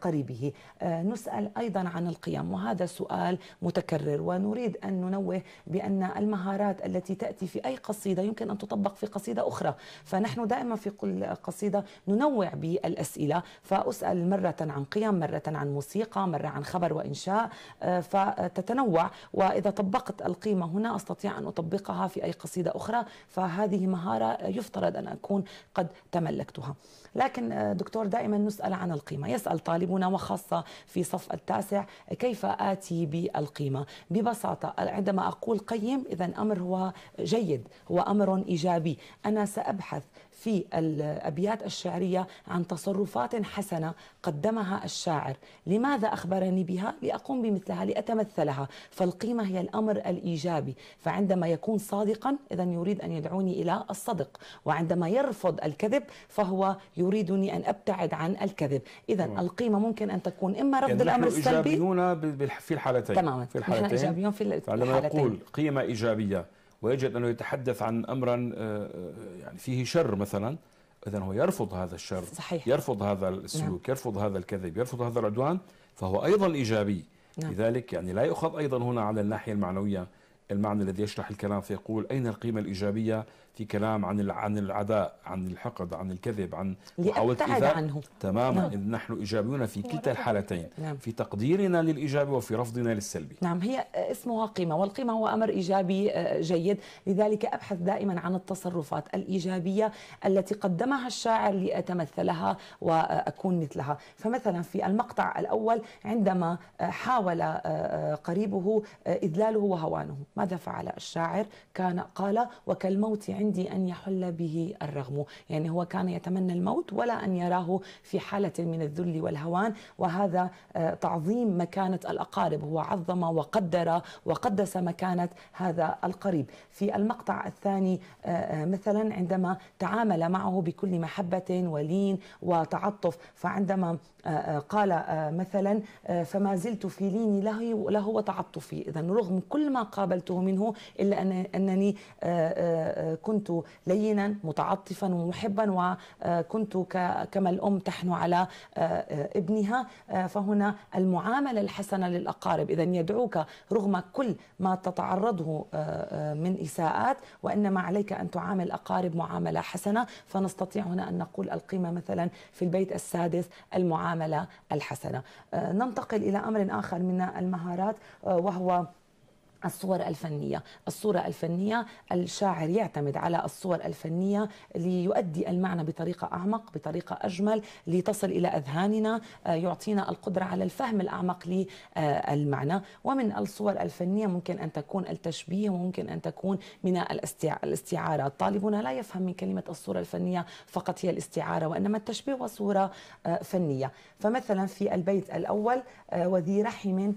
قريبه آه، نسأل أيضا عن القيم وهذا سؤال متكرر ونريد أن ننوه بأن المهارات التي تأتي في أي قصيدة يمكن أن تطبق في قصيدة أخرى فنحن دائما في كل قصيدة ننوع بالأسئلة فأسأل مرة عن قيم مرة عن موسيقى مرة عن خبر وإنشاء آه، فتتنوع وإذا طبقت القيمة هنا أستطيع أن أطبقها في أي قصيدة أخرى فهذه مهارة يفترض أن أكون قد تملكتها لكن آه، دكتور دائما نسأل عن القيمة يسأل طالبنا وخاصة في صف التاسع كيف آتي بالقيمة ببساطة عندما أقول قيم إذا أمر هو جيد هو أمر إيجابي أنا سأبحث في الأبيات الشعرية عن تصرفات حسنة قدمها الشاعر لماذا أخبرني بها؟ لأقوم بمثلها لأتمثلها فالقيمة هي الأمر الإيجابي فعندما يكون صادقا إذا يريد أن يدعوني إلى الصدق وعندما يرفض الكذب فهو يريدني أن أبتعد عن الكذب إذا القيمة ممكن أن تكون إما رفض يعني الأمر السلبي إيجابيون في الحالتين تماما في الحالتين إيجابيون في الحالتين عندما يقول قيمة إيجابية ويجد أنه يتحدث عن أمر آه، آه، يعني فيه شر مثلا إذا هو يرفض هذا الشر صحيح. يرفض هذا السلوك نعم. يرفض هذا الكذب يرفض هذا العدوان فهو أيضا إيجابي نعم. لذلك يعني لا يؤخذ أيضا هنا على الناحية المعنوية المعنى الذي يشرح الكلام فيقول أين القيمة الإيجابية في كلام عن عن العداء عن الحقد عن الكذب عن محاولة الإيذاء عنه تماما نعم. إذ نحن إيجابيون في كلتا الحالتين نعم. في تقديرنا للإيجابي وفي رفضنا للسلبي نعم هي اسمها قيمة والقيمة هو أمر إيجابي آه، جيد لذلك أبحث دائما عن التصرفات الإيجابية التي قدمها الشاعر لأتمثلها وأكون مثلها فمثلا في المقطع الأول عندما آه، حاول آه، قريبه إذلاله وهوانه ماذا فعل الشاعر كان قال وكالموت عندي أن يحل به الرغم يعني هو كان يتمنى الموت ولا أن يراه في حالة من الذل والهوان وهذا آه، تعظيم مكانة الأقارب هو عظم وقدر وقدس مكانة هذا القريب في المقطع الثاني آه، آه، مثلا عندما تعامل معه بكل محبة ولين وتعطف فعندما قال آه، مثلا آه، فما زلت في ليني له لهو تعطفي إذا رغم كل ما قابلته منه إلا أنني آه، كنت لينا متعطفا ومحبا وكنت كما الأم تحن على ابنها فهنا المعاملة الحسنة للأقارب إذا يدعوك رغم كل ما تتعرضه من إساءات وإنما عليك أن تعامل الأقارب معاملة حسنة فنستطيع هنا أن نقول القيمة مثلا في البيت السادس المعاملة المعامله الحسنه. آه، ننتقل الى امر اخر من المهارات آه، وهو الصور الفنية الصورة الفنية الشاعر يعتمد على الصور الفنية ليؤدي المعنى بطريقة أعمق بطريقة أجمل لتصل إلى أذهاننا آه، يعطينا القدرة على الفهم الأعمق للمعنى ومن الصور الفنية ممكن أن تكون التشبيه وممكن أن تكون من الاستعارة طالبنا لا يفهم من كلمة الصورة الفنية فقط هي الاستعارة وإنما التشبيه وصورة آه، فنية فمثلا في البيت الأول آه، وذي رحم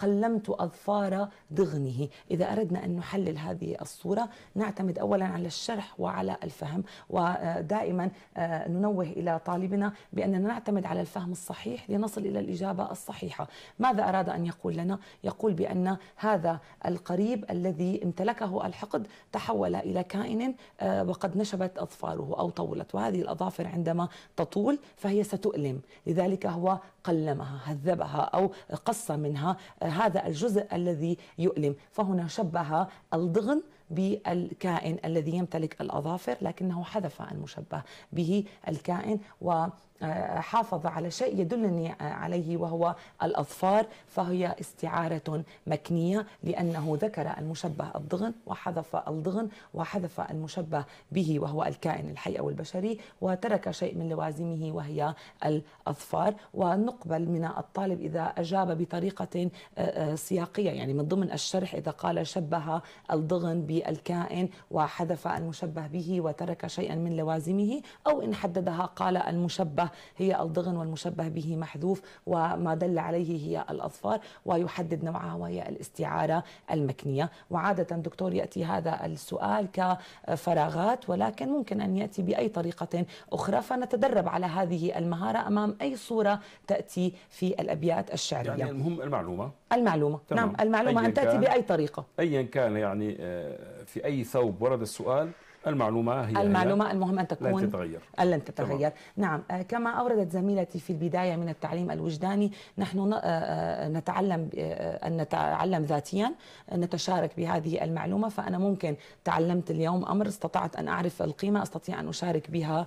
قلمت أظفار دغري باطنه إذا أردنا أن نحلل هذه الصورة نعتمد أولا على الشرح وعلى الفهم ودائما آه، ننوه إلى طالبنا بأننا نعتمد على الفهم الصحيح لنصل إلى الإجابة الصحيحة ماذا أراد أن يقول لنا؟ يقول بأن هذا القريب الذي امتلكه الحقد تحول إلى كائن آه، وقد نشبت أظفاره أو طولت وهذه الأظافر عندما تطول فهي ستؤلم لذلك هو قلمها هذبها أو قص منها آه، هذا الجزء الذي يؤلم المسلم فهنا شبه الضغن بالكائن الذي يمتلك الأظافر لكنه حذف المشبه به الكائن و آه، حافظ على شيء يدلني عليه وهو الأظفار فهي استعارة مكنية لأنه ذكر المشبه الضغن وحذف الضغن وحذف المشبه به وهو الكائن الحي أو البشري وترك شيء من لوازمه وهي الأظفار ونقبل من الطالب إذا أجاب بطريقة آه، آه، سياقية يعني من ضمن الشرح إذا قال شبه الضغن بالكائن وحذف المشبه به وترك شيئا من لوازمه أو إن حددها قال المشبه الله هي الضغن والمشبه به محذوف وما دل عليه هي الأظفار ويحدد نوعها وهي الاستعارة المكنية وعادة دكتور يأتي هذا السؤال كفراغات ولكن ممكن أن يأتي بأي طريقة أخرى فنتدرب على هذه المهارة أمام أي صورة تأتي في الأبيات الشعرية يعني المهم المعلومة المعلومة نعم، تمام. نعم المعلومة أن تأتي بأي طريقة أيا كان يعني آه، في أي ثوب ورد السؤال المعلومة هي المعلومة هي المهم أن تكون لن تتغير لن تتغير نعم آه، كما أوردت زميلتي في البداية من التعليم الوجداني نحن آه، آه، نتعلم أن نتعلم ذاتيا نتشارك بهذه المعلومة فأنا ممكن تعلمت اليوم أمر استطعت أن أعرف القيمة أستطيع أن أشارك بها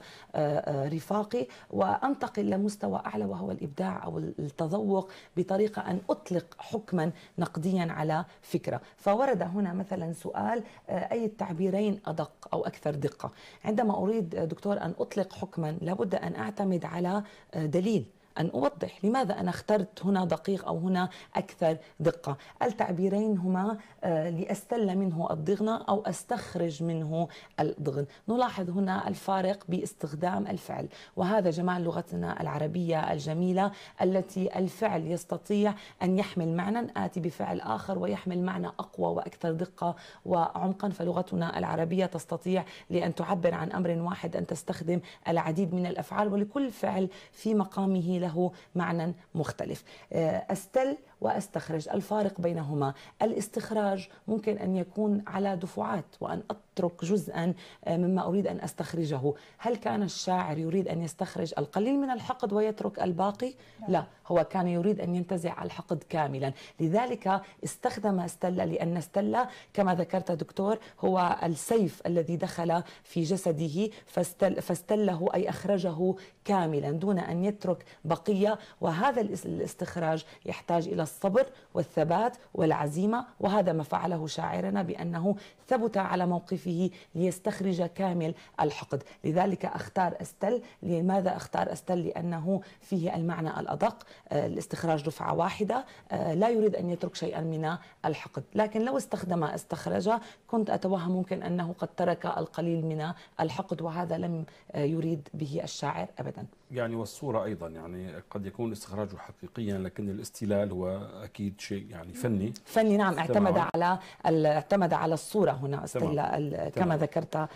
رفاقي وأنتقل لمستوى أعلى وهو الإبداع أو التذوق بطريقة أن أطلق حكما نقديا على فكرة فورد هنا مثلا سؤال أي التعبيرين أدق أو أكثر دقة عندما أريد دكتور أن أطلق حكما لابد أن أعتمد على دليل أن أوضح لماذا أنا اخترت هنا دقيق أو هنا أكثر دقة التعبيرين هما آه، لأستل منه الضغن أو أستخرج منه الضغن نلاحظ هنا الفارق باستخدام الفعل وهذا جمال لغتنا العربية الجميلة التي الفعل يستطيع أن يحمل معنى آتي بفعل آخر ويحمل معنى أقوى وأكثر دقة وعمقا فلغتنا العربية تستطيع لأن تعبر عن أمر واحد أن تستخدم العديد من الأفعال ولكل فعل في مقامه له معنى مختلف آه، استل واستخرج الفارق بينهما الاستخراج ممكن ان يكون على دفعات وان اترك جزءا آه، مما اريد ان استخرجه هل كان الشاعر يريد ان يستخرج القليل من الحقد ويترك الباقي لا هو كان يريد ان ينتزع الحقد كاملا لذلك استخدم ستلا لان ستلا كما ذكرت دكتور هو السيف الذي دخل في جسده فاستل فاستله اي اخرجه كاملا دون ان يترك بقيه وهذا الاستخراج يحتاج الى الصبر والثبات والعزيمه وهذا ما فعله شاعرنا بانه ثبت على موقفه ليستخرج كامل الحقد لذلك اختار استل لماذا اختار استل لانه فيه المعنى الادق آه، الاستخراج دفعه واحده آه، لا يريد ان يترك شيئا من الحقد لكن لو استخدم استخرج كنت اتوهم ممكن انه قد ترك القليل من الحقد وهذا لم يريد به الشاعر ابدا يعني والصورة أيضا يعني قد يكون استخراجه حقيقيا لكن الاستلال هو أكيد شيء يعني فني فني نعم اعتمد على اعتمد على الصورة هنا استل كما ذكرت آه،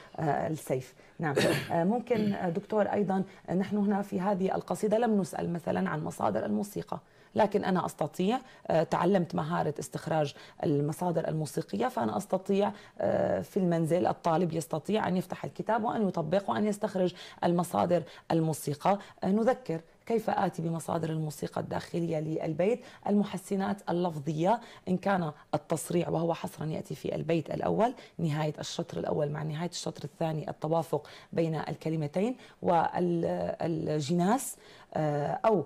السيف نعم آه، ممكن آه، دكتور أيضا نحن هنا في هذه القصيدة لم نسأل مثلا عن مصادر الموسيقى لكن أنا أستطيع آه، تعلمت مهارة استخراج المصادر الموسيقية فأنا أستطيع آه، في المنزل الطالب يستطيع أن يفتح الكتاب وأن يطبق وأن يستخرج المصادر الموسيقى آه، نذكر كيف آتي بمصادر الموسيقى الداخلية للبيت المحسنات اللفظية إن كان التصريع وهو حصرا يأتي في البيت الأول نهاية الشطر الأول مع نهاية الشطر الثاني التوافق بين الكلمتين والجناس آه، أو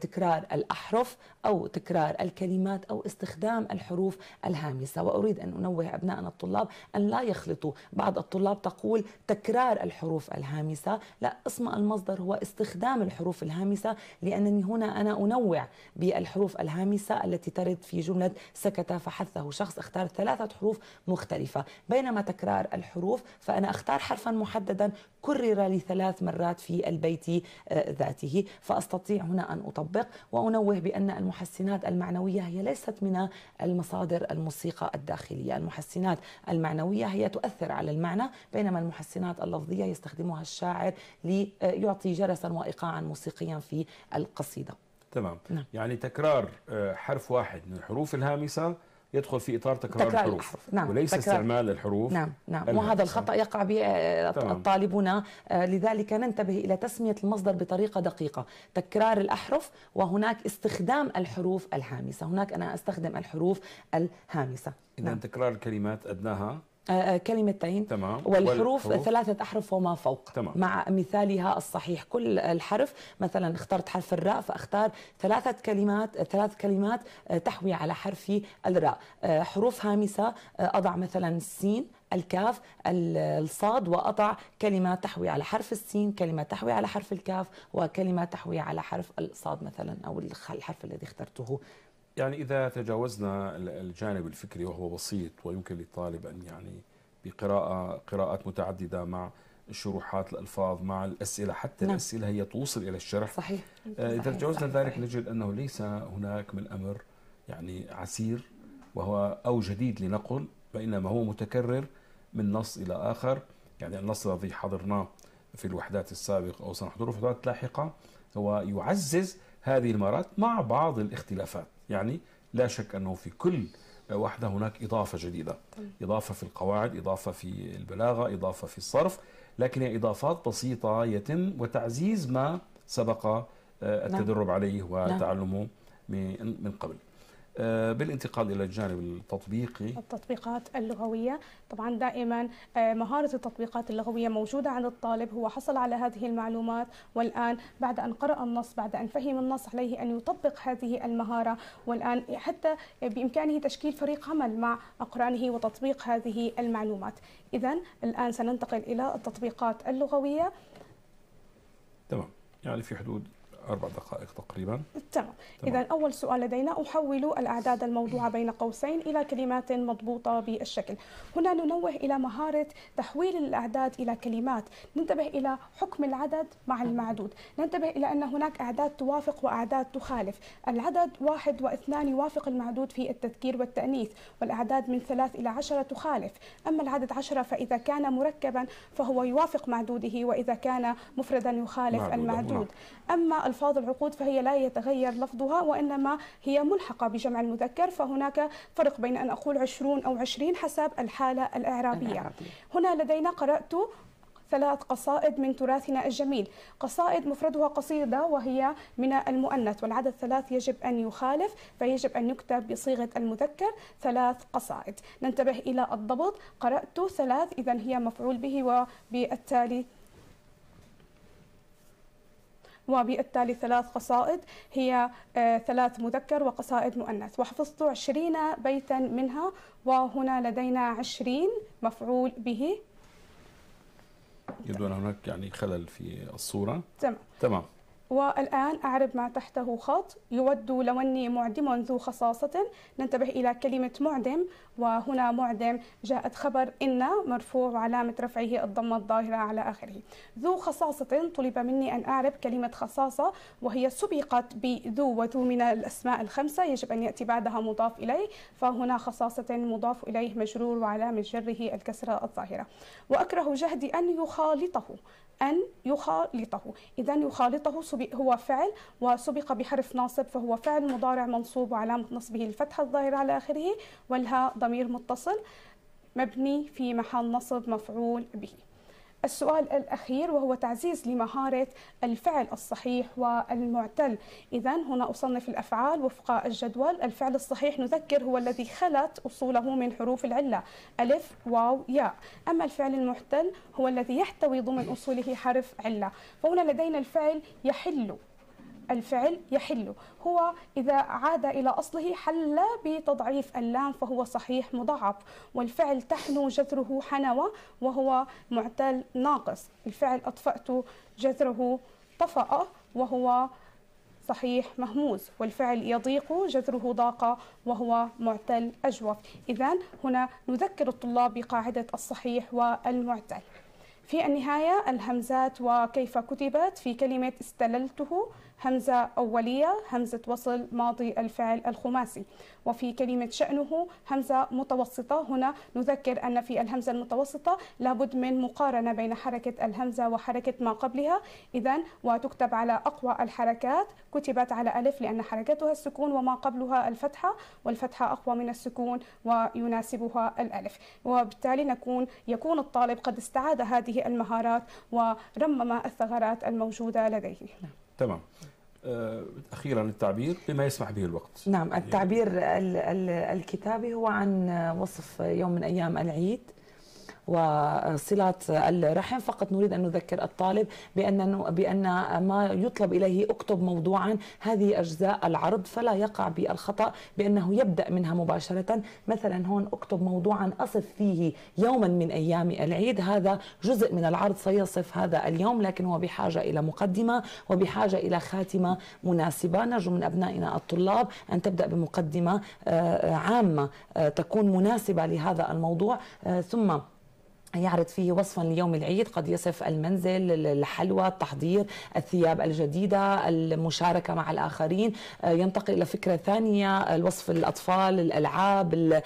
تكرار الأحرف أو تكرار الكلمات أو استخدام الحروف الهامسة وأريد أن أنوه أبنائنا الطلاب أن لا يخلطوا بعض الطلاب تقول تكرار الحروف الهامسة لا اسم المصدر هو استخدام الحروف الهامسة لأنني هنا أنا أنوع بالحروف الهامسة التي ترد في جملة سكت فحثه شخص اختار ثلاثة حروف مختلفة بينما تكرار الحروف فأنا أختار حرفا محددا كرر لثلاث مرات في البيت آه، ذاته فأستطيع هنا أن أطبق وأنوه بأن المحدد المحسنات المعنوية هي ليست من المصادر الموسيقى الداخلية المحسنات المعنوية هي تؤثر على المعنى بينما المحسنات اللفظية يستخدمها الشاعر ليعطي جرسا وإيقاعا موسيقيا في القصيدة تمام نعم. يعني تكرار آه، حرف واحد من الحروف الهامسة يدخل في اطار تكرار, تكرار الحروف نعم. وليس تكرار. استعمال الحروف نعم نعم وهذا الخطا يقع به طالبنا آه، لذلك ننتبه الى تسميه المصدر بطريقه دقيقه تكرار الاحرف وهناك استخدام الحروف الهامسه هناك انا استخدم الحروف الهامسه اذا نعم. تكرار الكلمات ادناها آه، آه، كلمتين تمام. والحروف والحروف. ثلاثة أحرف وما فوق تمام. مع مثالها الصحيح كل الحرف مثلا اخترت حرف الراء فأختار ثلاثة كلمات آه، ثلاث كلمات تحوي على حرف الراء حروف هامسة أضع مثلا السين الكاف الصاد وأضع كلمة تحوي على حرف السين كلمة تحوي على حرف الكاف وكلمة تحوي على حرف الصاد مثلا أو الحرف الذي اخترته يعني إذا تجاوزنا الجانب الفكري وهو بسيط ويمكن للطالب أن يعني بقراءة قراءات متعددة مع شروحات الألفاظ مع الأسئلة حتى نعم. الأسئلة هي توصل إلى الشرح صحيح آه، إذا تجاوزنا ذلك صحيح. نجد أنه ليس هناك من أمر يعني عسير وهو أو جديد لنقل وإنما هو متكرر من نص إلى آخر يعني النص الذي حضرناه في الوحدات السابقة أو سنحضره في وحدات لاحقة هو يعزز هذه المهارات مع بعض الاختلافات يعني لا شك أنه في كل واحدة هناك إضافة جديدة إضافة في القواعد إضافة في البلاغة إضافة في الصرف لكن هي إضافات بسيطة يتم وتعزيز ما سبق آه، نعم. التدرب عليه نعم. وتعلمه من قبل آه، بالانتقال الى الجانب التطبيقي التطبيقات اللغويه طبعا دائما آه، مهاره التطبيقات اللغويه موجوده عند الطالب هو حصل على هذه المعلومات والان بعد ان قرأ النص بعد ان فهم النص عليه ان يطبق هذه المهاره والان حتى بامكانه تشكيل فريق عمل مع اقرانه وتطبيق هذه المعلومات اذا الان سننتقل الى التطبيقات اللغويه تمام يعني في حدود أربع دقائق تقريبا تمام, إذا أول سؤال لدينا أحول الأعداد الموضوعة بين قوسين إلى كلمات مضبوطة بالشكل هنا ننوه إلى مهارة تحويل الأعداد إلى كلمات ننتبه إلى حكم العدد مع المعدود ننتبه إلى أن هناك أعداد توافق وأعداد تخالف العدد واحد واثنان يوافق المعدود في التذكير والتأنيث والأعداد من ثلاث إلى عشرة تخالف أما العدد عشرة فإذا كان مركبا فهو يوافق معدوده وإذا كان مفردا يخالف معدودة. المعدود نعم. أما ألفاظ العقود فهي لا يتغير لفظها وإنما هي ملحقة بجمع المذكر فهناك فرق بين أن أقول 20 أو 20 حسب الحالة الإعرابية, الإعرابية. هنا لدينا قرأت ثلاث قصائد من تراثنا الجميل قصائد مفردها قصيدة وهي من المؤنث والعدد ثلاث يجب أن يخالف فيجب أن يكتب بصيغة المذكر ثلاث قصائد ننتبه إلى الضبط قرأت ثلاث إذا هي مفعول به وبالتالي وبالتالي ثلاث قصائد هي آه، ثلاث مذكر وقصائد مؤنث وحفظت عشرين بيتا منها وهنا لدينا عشرين مفعول به يبدو أن هناك يعني خلل في الصورة تمام تمام والآن أعرب ما تحته خط يود لو أني معدم ذو خصاصة ننتبه إلى كلمة معدم وهنا معدم جاءت خبر إن مرفوع علامة رفعه الضمة الظاهرة على آخره ذو خصاصة طلب مني أن أعرب كلمة خصاصة وهي سبقت بذو وذو من الأسماء الخمسة يجب أن يأتي بعدها مضاف إليه فهنا خصاصة مضاف إليه مجرور وعلامة جره الكسرة الظاهرة وأكره جهدي أن يخالطه أن يخالطه إذا يخالطه سبق هو فعل وسبق بحرف ناصب فهو فعل مضارع منصوب وعلامة نصبه الفتحة الظاهرة على آخره والهاء ضمير متصل مبني في محل نصب مفعول به السؤال الأخير وهو تعزيز لمهارة الفعل الصحيح والمعتل إذا هنا أصنف الأفعال وفق الجدول الفعل الصحيح نذكر هو الذي خلت أصوله من حروف العلة ألف واو ياء أما الفعل المعتل هو الذي يحتوي ضمن أصوله حرف علة فهنا لدينا الفعل يحل الفعل يحل هو إذا عاد إلى أصله حل بتضعيف اللام فهو صحيح مضعف والفعل تحنو جذره حنوى وهو معتل ناقص الفعل أطفأت جذره طفأ وهو صحيح مهموز والفعل يضيق جذره ضاق وهو معتل أجوف إذا هنا نذكر الطلاب بقاعدة الصحيح والمعتل في النهاية الهمزات وكيف كتبت في كلمة استللته همزة أولية همزة وصل ماضي الفعل الخماسي وفي كلمة شأنه همزة متوسطة هنا نذكر أن في الهمزة المتوسطة لابد من مقارنة بين حركة الهمزة وحركة ما قبلها إذا وتكتب على أقوى الحركات كتبت على ألف لأن حركتها السكون وما قبلها الفتحة والفتحة أقوى من السكون ويناسبها الألف وبالتالي نكون يكون الطالب قد استعاد هذه المهارات ورمم الثغرات الموجودة لديه نعم. تمام آه، اخيرا التعبير بما يسمح به الوقت نعم التعبير الكتابي هو عن وصف يوم من ايام العيد وصلة الرحم فقط نريد أن نذكر الطالب بأن, بأن ما يطلب إليه اكتب موضوعا هذه أجزاء العرض فلا يقع بالخطأ بأنه يبدأ منها مباشرة مثلا هون اكتب موضوعا أصف فيه يوما من أيام العيد هذا جزء من العرض سيصف هذا اليوم لكن هو بحاجة إلى مقدمة وبحاجة إلى خاتمة مناسبة نرجو من أبنائنا الطلاب أن تبدأ بمقدمة آه، عامة آه، تكون مناسبة لهذا الموضوع آه، ثم يعرض فيه وصفا ليوم العيد قد يصف المنزل الحلوى التحضير الثياب الجديدة المشاركة مع الآخرين آه، ينتقل إلى فكرة ثانية الوصف الأطفال الألعاب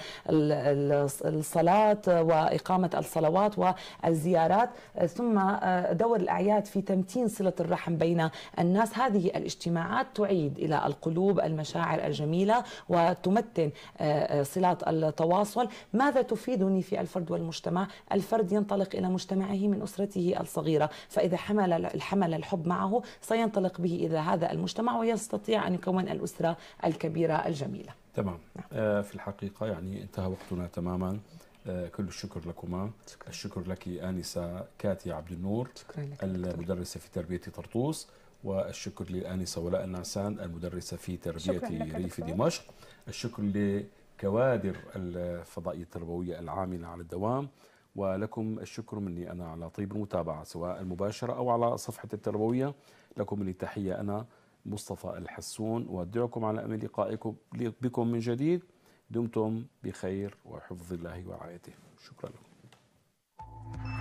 الصلاة وإقامة الصلوات والزيارات آه، ثم آه، دور الأعياد في تمتين صلة الرحم بين الناس هذه الاجتماعات تعيد إلى القلوب المشاعر الجميلة وتمتن صلات التواصل ماذا تفيدني في الفرد والمجتمع الفرد الفرد ينطلق إلى مجتمعه من أسرته الصغيرة فإذا حمل الحمل الحب معه سينطلق به إلى هذا المجتمع ويستطيع أن يكون الأسرة الكبيرة الجميلة تمام نعم. آه، في الحقيقة يعني انتهى وقتنا تماما آه، كل الشكر لكما شكرا. الشكر لك آنسة كاتي عبد النور شكرا لك المدرسة في تربية طرطوس والشكر لانسه ولاء النعسان المدرسة في تربية ريف دمشق الشكر لكوادر الفضائية التربوية العاملة على الدوام ولكم الشكر مني أنا على طيب المتابعة سواء المباشرة أو على صفحة التربوية لكم مني التحية أنا مصطفى الحسون وأودعكم على أمل لقائكم بكم من جديد دمتم بخير وحفظ الله ورعايته شكرا لكم